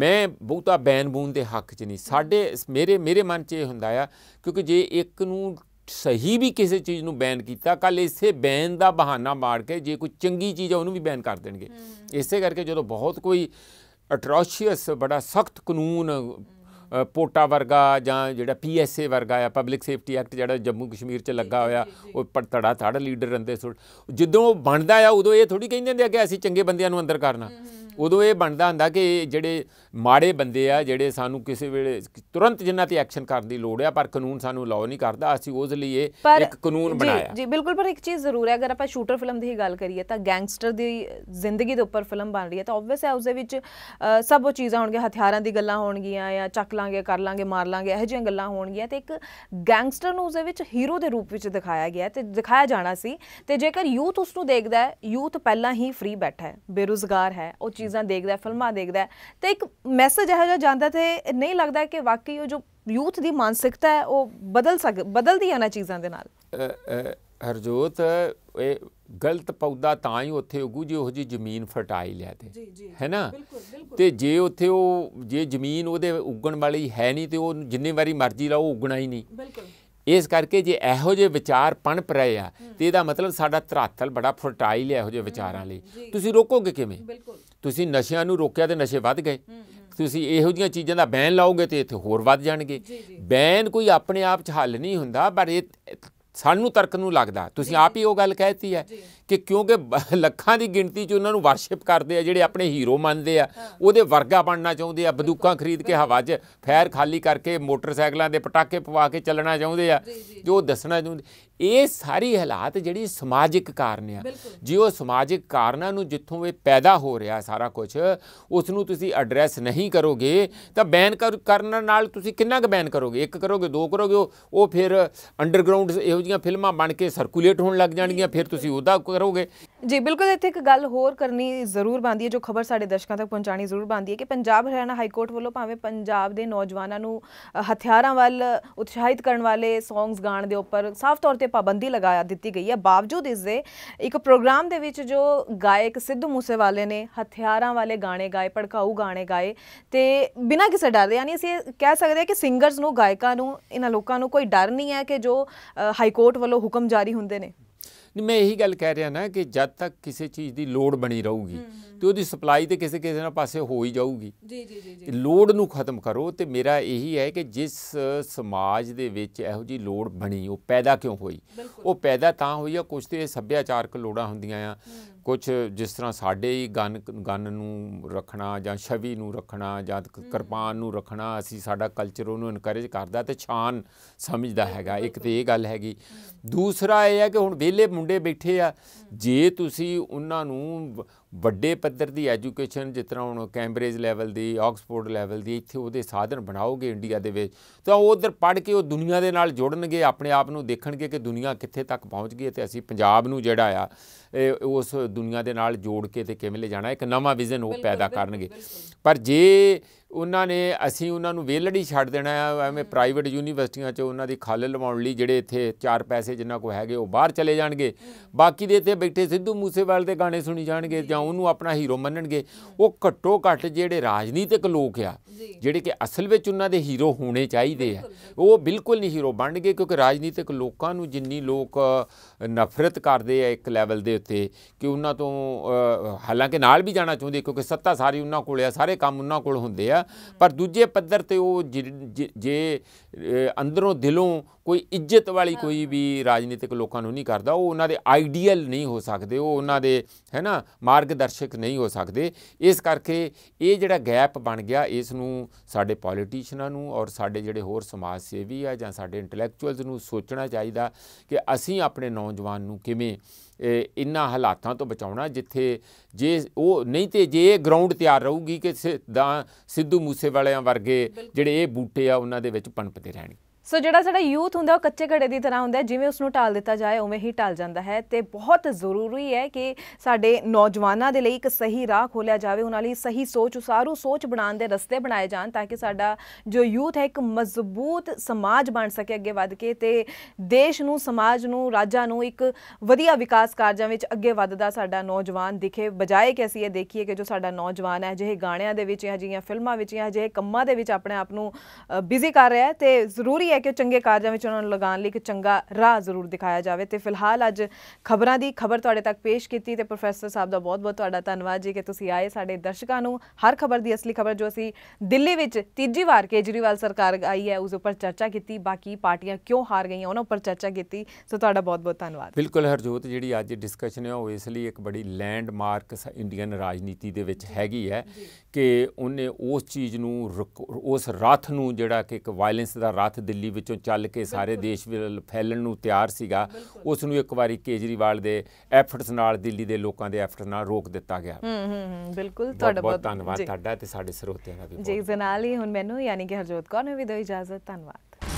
ਮੈਂ ਬਹੁਤਾ ਬੈਨ ਬੂਨ ਦੇ ਹੱਕ 'ਚ ਨਹੀਂ ਸਾਡੇ ਮੇਰੇ ਮੇਰੇ ਮਨ 'ਚ ਇਹ ਹੁੰਦਾ ਆ ਕਿਉਂਕਿ ਜੇ ਇੱਕ ਨੂੰ ਸਹੀ ਵੀ ਕਿਸੇ ਚੀਜ਼ ਨੂੰ ਬੈਨ ਕੀਤਾ ਕੱਲ ਇਸੇ ਬੈਨ ਦਾ ਬਹਾਨਾ ਮਾਰ ਕੇ ਜੇ ਕੋਈ ਚੰਗੀ ਚੀਜ਼ ਆ ਉਹਨੂੰ ਵੀ ਬੈਨ ਕਰ ਦੇਣਗੇ ਇਸੇ ਕਰਕੇ ਜਦੋਂ ਬਹੁਤ ਕੋਈ ਅਟਰੋਸ਼ੀਅਸ ਬੜਾ ਸਖਤ ਕਾਨੂੰਨ ਪੋਟਾ ਵਰਗਾ ਜਾਂ ਜਿਹੜਾ ਪੀਐਸਏ ਵਰਗਾ ਆ ਪਬਲਿਕ ਸੇਫਟੀ ਐਕਟ ਜਿਹੜਾ ਜੰਮੂ ਕਸ਼ਮੀਰ 'ਚ ਲੱਗਾ ਹੋਇਆ ਉਹ ਪੜਤੜਾ ਥੜ ਲੀਡਰ ਰੰਦੇ ਸੋ ਜਦੋਂ ਉਹ ਬਣਦਾ ਆ ਉਦੋਂ ਇਹ ਥੋੜੀ ਕਹਿੰਦੇ ਹੁੰਦੇ ਆ ਕਿ ਅਸੀਂ ਚੰਗੇ ਬੰਦਿਆਂ ਨੂੰ ਅੰਦਰ ਕਰਨਾ ਉਦੋਂ ਇਹ ਬਣਦਾ ਹੁੰਦਾ ਕਿ ਜਿਹੜੇ ਮਾੜੇ ਬੰਦੇ ਆ ਜਿਹੜੇ ਸਾਨੂੰ ਕਿਸੇ ਵੇਲੇ ਤੁਰੰਤ ਜਿੰਨਾ ਤੇ ਐਕਸ਼ਨ ਕਰਨ ਦੀ ਲੋੜ ਆ ਪਰ ਕਾਨੂੰਨ ਸਾਨੂੰ ਲਾਉ ਨਹੀਂ ਕਰਦਾ ਅਸੀਂ ਉਸ ਲਈ ਇੱਕ ਕਾਨੂੰਨ ਬਣਾਇਆ ਜੀ ਬਿਲਕੁਲ ਪਰ ਇੱਕ ਚੀਜ਼ ਜ਼ਰੂਰ ਹੈ ਅਗਰ ਆਪਾਂ ਸ਼ੂਟਰ ਫਿਲਮ ਦੀ ਹੀ ਗੱਲ ਕਰੀਏ ਤਾਂ ਗੈਂਗਸਟਰ ਦੀ ਜ਼ਿੰਦਗੀ ਦੇ ਉੱਪਰ ਫਿਲਮ ਬਣ ਰਹੀ ਹੈ ਤਾਂ ਆਬਵੀਅਸ ਹੈ ਉਸ ਦੇ ਵਿੱਚ ਸਭ ਉਹ ਚੀਜ਼ਾਂ ਹੋਣਗੀਆਂ ਹਥਿਆਰਾਂ ਦੀ ਗੱਲਾਂ ਹੋਣਗੀਆਂ ਜਾਂ ਚੱਕ ਲਾਂਗੇ ਕਰ ਲਾਂਗੇ ਮਾਰ ਲਾਂਗੇ ਇਹੋ ਜਿਹੀਆਂ ਗੱਲਾਂ ਹੋਣਗੀਆਂ ਤੇ ਇੱਕ ਗੈਂਗਸਟਰ ਨੂੰ ਉਸ ਦੇ ਵਿੱਚ ਹੀਰੋ ਦੇ ਰੂਪ ਵਿੱਚ ਦਿਖਾਇਆ ਗਿਆ ਤੇ ਦਿਖਾਇਆ ਜਾਣਾ ਸੀ ਤੇ ਜੇਕਰ ਯੂਥ ਉਸ ਨੂੰ ਦੇਖਦਾ ਹੈ ਯੂਥ ਪਹਿਲਾਂ ਹੀ ਫ੍ਰੀ ਬੈਠਾ ਹੈ ਬੇਰੋਜ਼ਗਾਰ ਹੈ ਉਹ ਚੀਜ਼ਾਂ ਦੇਖਦਾ ਫਿਲਮਾਂ ਦੇਖਦਾ ਤੇ ਇੱਕ ਮੈਸੇਜ ਇਹੋ ਜਿਹਾ ਜਾਂਦਾ ਤੇ ਨਹੀਂ ਲੱਗਦਾ ਕਿ ਵਾਕਈ ਉਹ ਜੋ ਯੂਥ ਦੀ ਮਾਨਸਿਕਤਾ ਹੈ ਉਹ ਬਦਲ ਸਕ ਬਦਲਦੀ ਹੈ ਨਾ ਚੀਜ਼ਾਂ ਦੇ ਨਾਲ ਹਰਜੋਤ ਇਹ ਗਲਤ ਪੌਦਾ ਤਾਂ ਹੀ ਉੱਥੇ ਉਗੂ ਜੇ ਉਹ ਜੀ ਜ਼ਮੀਨ ਫਰਟਾਈਲ ਹੈ ਤੇ ਹੈ ਨਾ ਤੇ ਜੇ ਉੱਥੇ ਉਹ ਜੇ ਜ਼ਮੀਨ ਉਹਦੇ ਉਗਣ ਵਾਲੀ ਹੈ ਨਹੀਂ ਤੇ ਉਹ ਜਿੰਨੇ ਵਾਰੀ ਮਰਜ਼ੀ ਲਾਓ ਉਗਣਾ ਹੀ ਨਹੀਂ ਬਿਲਕੁਲ ਇਸ ਕਰਕੇ ਜੇ ਇਹੋ ਜਿਹੇ ਵਿਚਾਰ ਪਣਪ ਰਹੇ ਆ ਤੇ ਇਹਦਾ ਮਤਲਬ ਸਾਡਾ ਧਰਾਤਲ ਬੜਾ ਫਰਟਾਈਲ ਹੈ ਇਹੋ ਜਿਹੇ ਵਿਚਾਰਾਂ ਲਈ ਤੁਸੀਂ ਰੋਕੋਗੇ ਕਿਵੇਂ ਤੁਸੀਂ ਨਸ਼ਿਆਂ ਨੂੰ ਰੋਕਿਆ ਤੇ ਨਸ਼ੇ ਵੱਧ ਗਏ ਤੁਸੀਂ ਇਹੋ ਜੀਆਂ ਚੀਜ਼ਾਂ ਦਾ ਬੈਨ ਲਾਓਗੇ ਤੇ ਇੱਥੇ ਹੋਰ ਵੱਧ ਜਾਣਗੇ ਬੈਨ ਕੋਈ ਆਪਣੇ ਆਪ 'ਚ ਹੱਲ ਨਹੀਂ ਹੁੰਦਾ ਪਰ ਇਹ ਸਾਨੂੰ ਤਰਕ ਨੂੰ ਲੱਗਦਾ ਤੁਸੀਂ ਆਪ ਹੀ ਉਹ ਗੱਲ ਕਹਿਤੀ ਹੈ ਕਿ ਕਿਉਂਕਿ ਲੱਖਾਂ ਦੀ ਗਿਣਤੀ 'ਚ ਉਹਨਾਂ ਨੂੰ ਵਰਸ਼ਿਪ ਕਰਦੇ ਆ ਜਿਹੜੇ ਆਪਣੇ ਹੀਰੋ ਮੰਨਦੇ ਆ ਉਹਦੇ ਵਰਗਾ ਬਣਨਾ ਚਾਹੁੰਦੇ ਆ ਬੰਦੂਕਾਂ ਖਰੀਦ ਕੇ ਹਵਾ 'ਚ ਫੈਰ ਖਾਲੀ ਕਰਕੇ ਮੋਟਰਸਾਈਕਲਾਂ ਦੇ ਪਟਾਕੇ ਪਵਾ ਕੇ ਚੱਲਣਾ ਚਾਹੁੰਦੇ ਆ ਜੋ ਦੱਸਣਾ ਚਾਹੁੰਦੇ ਇਹ ਸਾਰੀ ਹਾਲਾਤ ਜਿਹੜੀ ਸਮਾਜਿਕ ਕਾਰਨ ਆ ਜਿਉ ਉਹ ਸਮਾਜਿਕ ਕਾਰਨਾਂ ਨੂੰ ਜਿੱਥੋਂ ਇਹ ਪੈਦਾ ਹੋ ਰਿਹਾ ਸਾਰਾ ਕੁਝ ਉਸ ਨੂੰ ਤੁਸੀਂ ਐਡਰੈਸ ਨਹੀਂ ਕਰੋਗੇ ਤਾਂ ਬੈਨ ਕਰਨ ਨਾਲ ਤੁਸੀਂ ਕਿੰਨਾ ਕੁ ਬੈਨ ਕਰੋਗੇ ਇੱਕ ਕਰੋਗੇ ਦੋ ਕਰੋਗੇ ਉਹ ਫਿਰ ਅੰਡਰਗਰਾਉਂਡ ਇਹੋ ਜੀਆਂ ਫਿਲਮਾਂ ਬਣ ਕੇ ਸਰਕੂਲੇਟ ਹੋਣ ਲੱਗ ਜਾਣਗੀਆਂ ਫਿਰ ਤੁਸੀਂ ਉਹਦਾ ਕਰੋਗੇ ਜੀ ਬਿਲਕੁਲ ਇੱਥੇ ਇੱਕ ਗੱਲ ਹੋਰ ਕਰਨੀ ਜ਼ਰੂਰ ਬੰਦੀ ਹੈ ਜੋ ਖਬਰ ਸਾਡੇ ਦਰਸ਼ਕਾਂ ਤੱਕ ਪਹੁੰਚਾਣੀ ਜ਼ਰੂਰ ਬੰਦੀ ਹੈ ਕਿ ਪੰਜਾਬ ਹਰਿਆਣਾ ਹਾਈ ਕੋਰਟ ਵੱਲੋਂ ਭਾਵੇਂ ਪੰਜਾਬ ਦੇ ਨੌਜਵਾਨਾਂ ਨੂੰ ਹਥਿਆਰਾਂ ਵੱਲ ਉਤਸ਼ਾਹਿਤ ਕਰਨ ਵਾਲੇ ਸੌਂਗਸ ਗਾਣ ਦੇ ਉੱਪਰ ਸਾਫ਼ ਤੌਰ ਤੇ ਪਾਬੰਦੀ ਲਗਾ ਦਿੱਤੀ ਗਈ ਹੈ ਬਾਵਜੂਦ ਇਸ ਦੇ ਇੱਕ ਪ੍ਰੋਗਰਾਮ ਦੇ ਵਿੱਚ ਜੋ ਗਾਇਕ ਸਿੱਧੂ ਮੂਸੇਵਾਲੇ ਨੇ ਹਥਿਆਰਾਂ ਵਾਲੇ ਗਾਣੇ ਗਾਏ ਭੜਕਾਊ ਗਾਣੇ ਗਾਏ ਤੇ ਬਿਨਾਂ ਕਿਸੇ ਡਰ ਦੇ ਯਾਨੀ ਅਸੀਂ ਕਹਿ ਸਕਦੇ ਹਾਂ ਕਿ ਸਿੰਗਰਸ ਨੂੰ ਗਾਇਕਾਂ ਨੂੰ ਇਹਨਾਂ ਲੋਕਾਂ ਨੂੰ ਕੋਈ ਡਰ ਨਹੀਂ ਹੈ ਕਿ ਜੋ ਹਾਈ ਕੋਰਟ ਵੱਲੋਂ ਹੁਕਮ ਜਾਰੀ ਹੁੰਦੇ ਨੇ ਨਹੀਂ ਮੈਂ ਇਹੀ ਗੱਲ ਕਹਿ ਰਿਹਾ ਨਾ ਕਿ ਜਦ ਤੱਕ ਕਿਸੇ ਚੀਜ਼ ਦੀ ਲੋੜ ਬਣੀ ਰਹੂਗੀ ਤੇ ਉਹਦੀ ਸਪਲਾਈ ਤੇ ਕਿਸੇ ਕਿਸੇ ਨਾਲ ਪਾਸੇ ਹੋ ਹੀ ਜਾਊਗੀ ਜੀ ਜੀ ਜੀ ਲੋੜ ਨੂੰ ਖਤਮ ਕਰੋ ਤੇ ਮੇਰਾ ਇਹੀ ਹੈ ਕਿ ਜਿਸ ਸਮਾਜ ਦੇ ਵਿੱਚ ਇਹੋ ਜੀ ਲੋੜ ਬਣੀ ਉਹ ਪੈਦਾ ਕਿਉਂ ਹੋਈ ਉਹ ਪੈਦਾ ਤਾਂ ਹੋਈ ਆ ਕੁਝ ਤੇ ਸੱਭਿਆਚਾਰਕ ਲੋੜਾਂ ਹੁੰਦੀਆਂ ਆ ਕੁਝ ਜਿਸ ਤਰ੍ਹਾਂ ਸਾਡੇ ਹੀ ਗਨ ਗਨ ਨੂੰ ਰੱਖਣਾ ਜਾਂ ਛਵੀ ਨੂੰ ਰੱਖਣਾ ਜਾਂ ਕਿਰਪਾਨ ਨੂੰ ਰੱਖਣਾ ਅਸੀਂ ਸਾਡਾ ਕਲਚਰ ਉਹਨੂੰ ਇਨਕਰੇਜ ਕਰਦਾ ਤੇ ਛਾਨ ਸਮਝਦਾ ਹੈਗਾ ਇੱਕ ਤੇ ਇਹ ਗੱਲ ਹੈਗੀ ਦੂਸਰਾ ਇਹ ਹੈ ਕਿ ਹੁਣ ਵਿਹਲੇ ਮੁੰਡੇ ਬੈਠੇ ਆ ਜੇ ਤੁਸੀਂ ਉਹਨਾਂ ਨੂੰ ਵੱਡੇ ਪੱਧਰ ਦੀ ਐਜੂਕੇਸ਼ਨ ਜਿਸ ਤਰ੍ਹਾਂ ਹੁਣ ਕੈਂਬਰੇਜ ਲੈਵਲ ਦੀ ਆਕਸਫੋਰਡ ਲੈਵਲ ਦੀ ਇੱਥੇ ਉਹਦੇ ਸਾਧਨ ਬਣਾਓਗੇ ਇੰਡੀਆ ਦੇ ਵਿੱਚ ਤਾਂ ਉਹ ਉਧਰ ਪੜ੍ਹ ਕੇ ਉਹ ਦੁਨੀਆ ਦੇ ਨਾਲ ਜੁੜਨਗੇ ਆਪਣੇ ਆਪ ਨੂੰ ਦੇਖਣਗੇ ਕਿ ਦੁਨੀਆ ਕਿੱਥੇ ਤੱਕ ਪਹੁੰਚ ਗਈ ਤੇ ਅਸੀਂ ਪੰਜਾਬ ਨੂੰ ਜਿਹੜਾ ਆ ਉਸ ਦੁਨੀਆ ਦੇ ਨਾਲ ਜੋੜ ਕੇ ਤੇ ਕਿਵੇਂ ਲੈ ਜਾਣਾ ਇੱਕ ਨਵਾਂ ਵਿਜ਼ਨ ਉਹ ਪੈਦਾ ਕਰਨਗੇ ਪਰ ਜੇ ਉਹਨਾਂ ਨੇ ਅਸੀਂ ਉਹਨਾਂ ਨੂੰ ਵੇਲੜੀ ਛੱਡ ਦੇਣਾ ਹੈ ਐਵੇਂ ਪ੍ਰਾਈਵੇਟ ਯੂਨੀਵਰਸਿਟੀਆਂ 'ਚ ਉਹਨਾਂ ਦੀ ਖਾਲੇ ਲਵਾਉਣ ਲਈ ਜਿਹੜੇ ਇੱਥੇ ਚਾਰ ਪੈਸੇ ਜਿੰਨਾ ਕੋ ਹੈਗੇ ਉਹ ਬਾਹਰ ਚਲੇ ਜਾਣਗੇ ਬਾਕੀ ਦੇ ਇੱਥੇ ਬੈਠੇ ਸਿੱਧੂ ਮੂਸੇਵਾਲ ਦੇ ਗਾਣੇ ਸੁਣੀ ਜਾਣਗੇ ਜਾਂ ਉਹਨੂੰ ਆਪਣਾ ਹੀਰੋ ਮੰਨਣਗੇ ਉਹ ਘੱਟੋ ਘੱਟ ਜਿਹੜੇ ਰਾਜਨੀਤਿਕ ਲੋਕ ਆ ਜਿਹੜੇ ਕਿ ਅਸਲ ਵਿੱਚ ਉਹਨਾਂ ਦੇ ਹੀਰੋ ਹੋਣੇ ਚਾਹੀਦੇ ਆ ਉਹ ਬਿਲਕੁਲ ਨਹੀਂ ਹੀਰੋ ਬਣਨਗੇ ਕਿਉਂਕਿ ਰਾਜਨੀਤਿਕ ਲੋਕਾਂ ਨੂੰ ਜਿੰਨੀ ਲੋਕ ਨਫ਼ਰਤ ਕਰਦੇ ਆ ਇੱਕ ਲੈਵਲ ਦੇ ਉੱਤੇ ਕਿ ਉਹਨਾਂ ਤੋਂ ਹਾਲਾਂਕਿ ਨਾਲ ਵੀ ਜਾਣਾ ਚਾਹੁੰਦੇ ਕਿਉਂਕਿ ਸੱਤਾ ਸਾਰੀ ਉਹਨਾਂ ਕੋਲ ਆ ਸਾਰੇ ਕੰਮ ਉਹਨਾਂ ਕੋਲ ਹੁੰਦੇ ਆ ਪਰ ਦੂਜੇ ਪੱਧਰ ਤੇ ਉਹ ਜੇ ਅੰਦਰੋਂ ਦਿਲੋਂ ਕੋਈ ਇੱਜ਼ਤ ਵਾਲੀ ਕੋਈ ਵੀ ਰਾਜਨੀਤਿਕ ਲੋਕਾਂ ਨੂੰ ਨਹੀਂ ਕਰਦਾ ਉਹ ਉਹਨਾਂ ਦੇ ਆਈਡੀਅਲ ਨਹੀਂ ਹੋ ਸਕਦੇ ਉਹ ਉਹਨਾਂ ਦੇ ਹੈਨਾ ਮਾਰਗਦਰਸ਼ਕ ਨਹੀਂ ਹੋ ਸਕਦੇ ਇਸ ਕਰਕੇ ਇਹ ਜਿਹੜਾ ਗੈਪ ਬਣ ਗਿਆ ਇਸ ਨੂੰ ਸਾਡੇ ਪੋਲੀਟੀਸ਼ੀਅਨਾਂ ਨੂੰ ਔਰ ਸਾਡੇ ਜਿਹੜੇ ਹੋਰ ਸਮਾਜ ਸੇਵੀ ਆ ਜਾਂ ਸਾਡੇ ਇੰਟੈਲੈਕਚੁਅਲਸ ਨੂੰ ਸੋਚਣਾ ਚਾਹੀਦਾ ਕਿ ਅਸੀਂ ਆਪਣੇ ਨੌਜਵਾਨ ਨੂੰ ਕਿਵੇਂ ਇਨ੍ਹਾਂ ਹਾਲਾਤਾਂ ਤੋਂ ਬਚਾਉਣਾ ਜਿੱਥੇ ਜੇ ਉਹ ਨਹੀਂ ਤੇ ਜੇ ਗਰਾਊਂਡ ਤਿਆਰ ਰਹੂਗੀ ਕਿ ਸਿੱਧੂ ਮੂਸੇ ਵਾਲਿਆਂ ਵਰਗੇ ਜਿਹੜੇ ਇਹ ਬੂਟੇ ਆ ਉਹਨਾਂ ਦੇ ਵਿੱਚ ਪਣਪਦੇ ਰਹਿਣਗੇ ਸੋ ਜਿਹੜਾ ਸਾਡਾ ਯੂਥ ਹੁੰਦਾ ਉਹ ਕੱਚੇ ਘੜੇ ਦੀ ਤਰ੍ਹਾਂ ਹੁੰਦਾ ਜਿਵੇਂ ਉਸ ਨੂੰ ਟਾਲ ਦਿੱਤਾ ਜਾਏ ਉਵੇਂ ਹੀ ਟਾਲ ਜਾਂਦਾ ਹੈ ਤੇ ਬਹੁਤ ਜ਼ਰੂਰੀ ਹੈ ਕਿ ਸਾਡੇ ਨੌਜਵਾਨਾਂ ਦੇ ਲਈ ਇੱਕ ਸਹੀ ਰਾਹ ਖੋਲਿਆ ਜਾਵੇ ਉਹਨਾਂ ਲਈ ਸਹੀ ਸੋਚ ਉਸਾਰੂ ਸੋਚ ਬਣਾਉਣ ਦੇ ਰਸਤੇ ਬਣਾਏ ਜਾਣ ਤਾਂ ਕਿ ਸਾਡਾ ਜੋ ਯੂਥ ਹੈ ਇੱਕ ਮਜ਼ਬੂਤ ਸਮਾਜ ਬਣ ਸਕੇ ਅੱਗੇ ਵਧ ਕੇ ਤੇ ਦੇਸ਼ ਨੂੰ ਸਮਾਜ ਨੂੰ ਰਾਜਾਂ ਨੂੰ ਇੱਕ ਵਧੀਆ ਵਿਕਾਸ ਕਾਰਜਾਂ ਵਿੱਚ ਅੱਗੇ ਵਧਦਾ ਸਾਡਾ ਨੌਜਵਾਨ ਦਿਖੇ ਬਜਾਏ ਕਿ ਅਸੀਂ ਇਹ ਦੇਖੀਏ ਕਿ ਜੋ ਸਾਡਾ ਨੌਜਵਾਨ ਹੈ ਜਿਹੇ ਗਾਣਿਆਂ ਦੇ ਵਿੱਚ ਜਾਂ ਜਿਹੀਆਂ ਫਿਲਮਾਂ ਵਿੱਚ ਜਾਂ ਜਿਹੇ ਕੰਮਾਂ ਦੇ ਵਿੱਚ ਆਪਣੇ ਆਪ ਨੂੰ ਬਿਜ਼ੀ ਕਰ ਰਿਹਾ ਹੈ ਤੇ ਜ਼ਰੂਰੀ ਹੈ ਹੈ ਕਿ ਚੰਗੇ ਕਾਰਜਾਂ ਵਿੱਚ ਉਹਨਾਂ ਨੂੰ ਲਗਾਉਣ ਲਈ ਇੱਕ ਚੰਗਾ ਰਾਹ ਜ਼ਰੂਰ ਦਿਖਾਇਆ ਜਾਵੇ ਤੇ ਫਿਲਹਾਲ ਅੱਜ ਖਬਰਾਂ ਦੀ ਖਬਰ ਤੁਹਾਡੇ ਤੱਕ ਪੇਸ਼ ਕੀਤੀ ਤੇ ਪ੍ਰੋਫੈਸਰ ਸਾਹਿਬ ਦਾ ਬਹੁਤ-ਬਹੁਤ ਤੁਹਾਡਾ ਧੰਨਵਾਦ ਜੀ ਕਿ ਤੁਸੀਂ ਆਏ ਸਾਡੇ ਦਰਸ਼ਕਾਂ ਨੂੰ ਹਰ ਖਬਰ ਦੀ ਅਸਲੀ ਖਬਰ ਜੋ ਅਸੀਂ ਦਿੱਲੀ ਵਿੱਚ ਤੀਜੀ ਵਾਰ ਕੇਜਰੀਵਾਲ ਸਰਕਾਰ ਆਈ ਹੈ ਉਸ ਉੱਪਰ ਚਰਚਾ ਕੀਤੀ ਬਾਕੀ ਪਾਰਟੀਆਂ ਕਿਉਂ ਹਾਰ ਗਈਆਂ ਉਹਨਾਂ ਉੱਪਰ ਚਰਚਾ ਕੀਤੀ ਸੋ ਤੁਹਾਡਾ ਬਹੁਤ-ਬਹੁਤ ਧੰਨਵਾਦ ਬਿਲਕੁਲ ਹਰਜੋਤ ਜਿਹੜੀ ਅੱਜ ਡਿਸਕਸ਼ਨ ਹੈ ਉਹ ਇਸ ਲਈ ਇੱਕ ਬੜੀ ਲੈਂਡਮਾਰਕ ਇੰਡੀਅਨ ਰਾਜਨੀਤੀ ਦੇ ਵਿੱਚ ਹੈਗੀ ਹੈ ਕਿ ਉਹਨੇ ਉਸ ਚੀਜ਼ ਨੂੰ ਉਸ ਰਾਥ ਨੂੰ ਜਿਹੜਾ ਕਿ ਇੱਕ ਵਾਇਲੈਂਸ ਦਾ ਰਾਥ ਦਿੱਲੀ ਦਿੱਲੀ ਵਿੱਚੋਂ ਚੱਲ ਕੇ ਸਾਰੇ ਦੇਸ਼ ਵਿੱਚ ਫੈਲਣ ਨੂੰ ਤਿਆਰ ਸੀਗਾ ਉਸ ਨੂੰ ਇੱਕ ਵਾਰੀ ਕੇਜਰੀਵਾਲ ਦੇ ਐਫਰਟਸ ਨਾਲ ਦਿੱਲੀ ਦੇ ਲੋਕਾਂ ਦੇ ਐਫਰਟ ਨਾਲ ਰੋਕ ਦਿੱਤਾ ਗਿਆ ਹੂੰ ਹੂੰ ਹੂੰ ਬਿਲਕੁਲ ਤੁਹਾਡਾ ਬਹੁਤ ਧੰਨਵਾਦ ਤੁਹਾਡਾ ਤੇ ਸਾਡੇ ਸਰੋਤਿਆਂ ਦਾ ਵੀ ਜੀ ਜਨਾਲੀ ਹੁਣ ਮੈਨੂੰ ਯਾਨੀ ਕਿ ਹਰਜੋਤ ਕੌਰ ਨੂੰ ਵੀ ਦਿਓ ਇਜਾਜ਼ਤ ਧੰਨਵਾਦ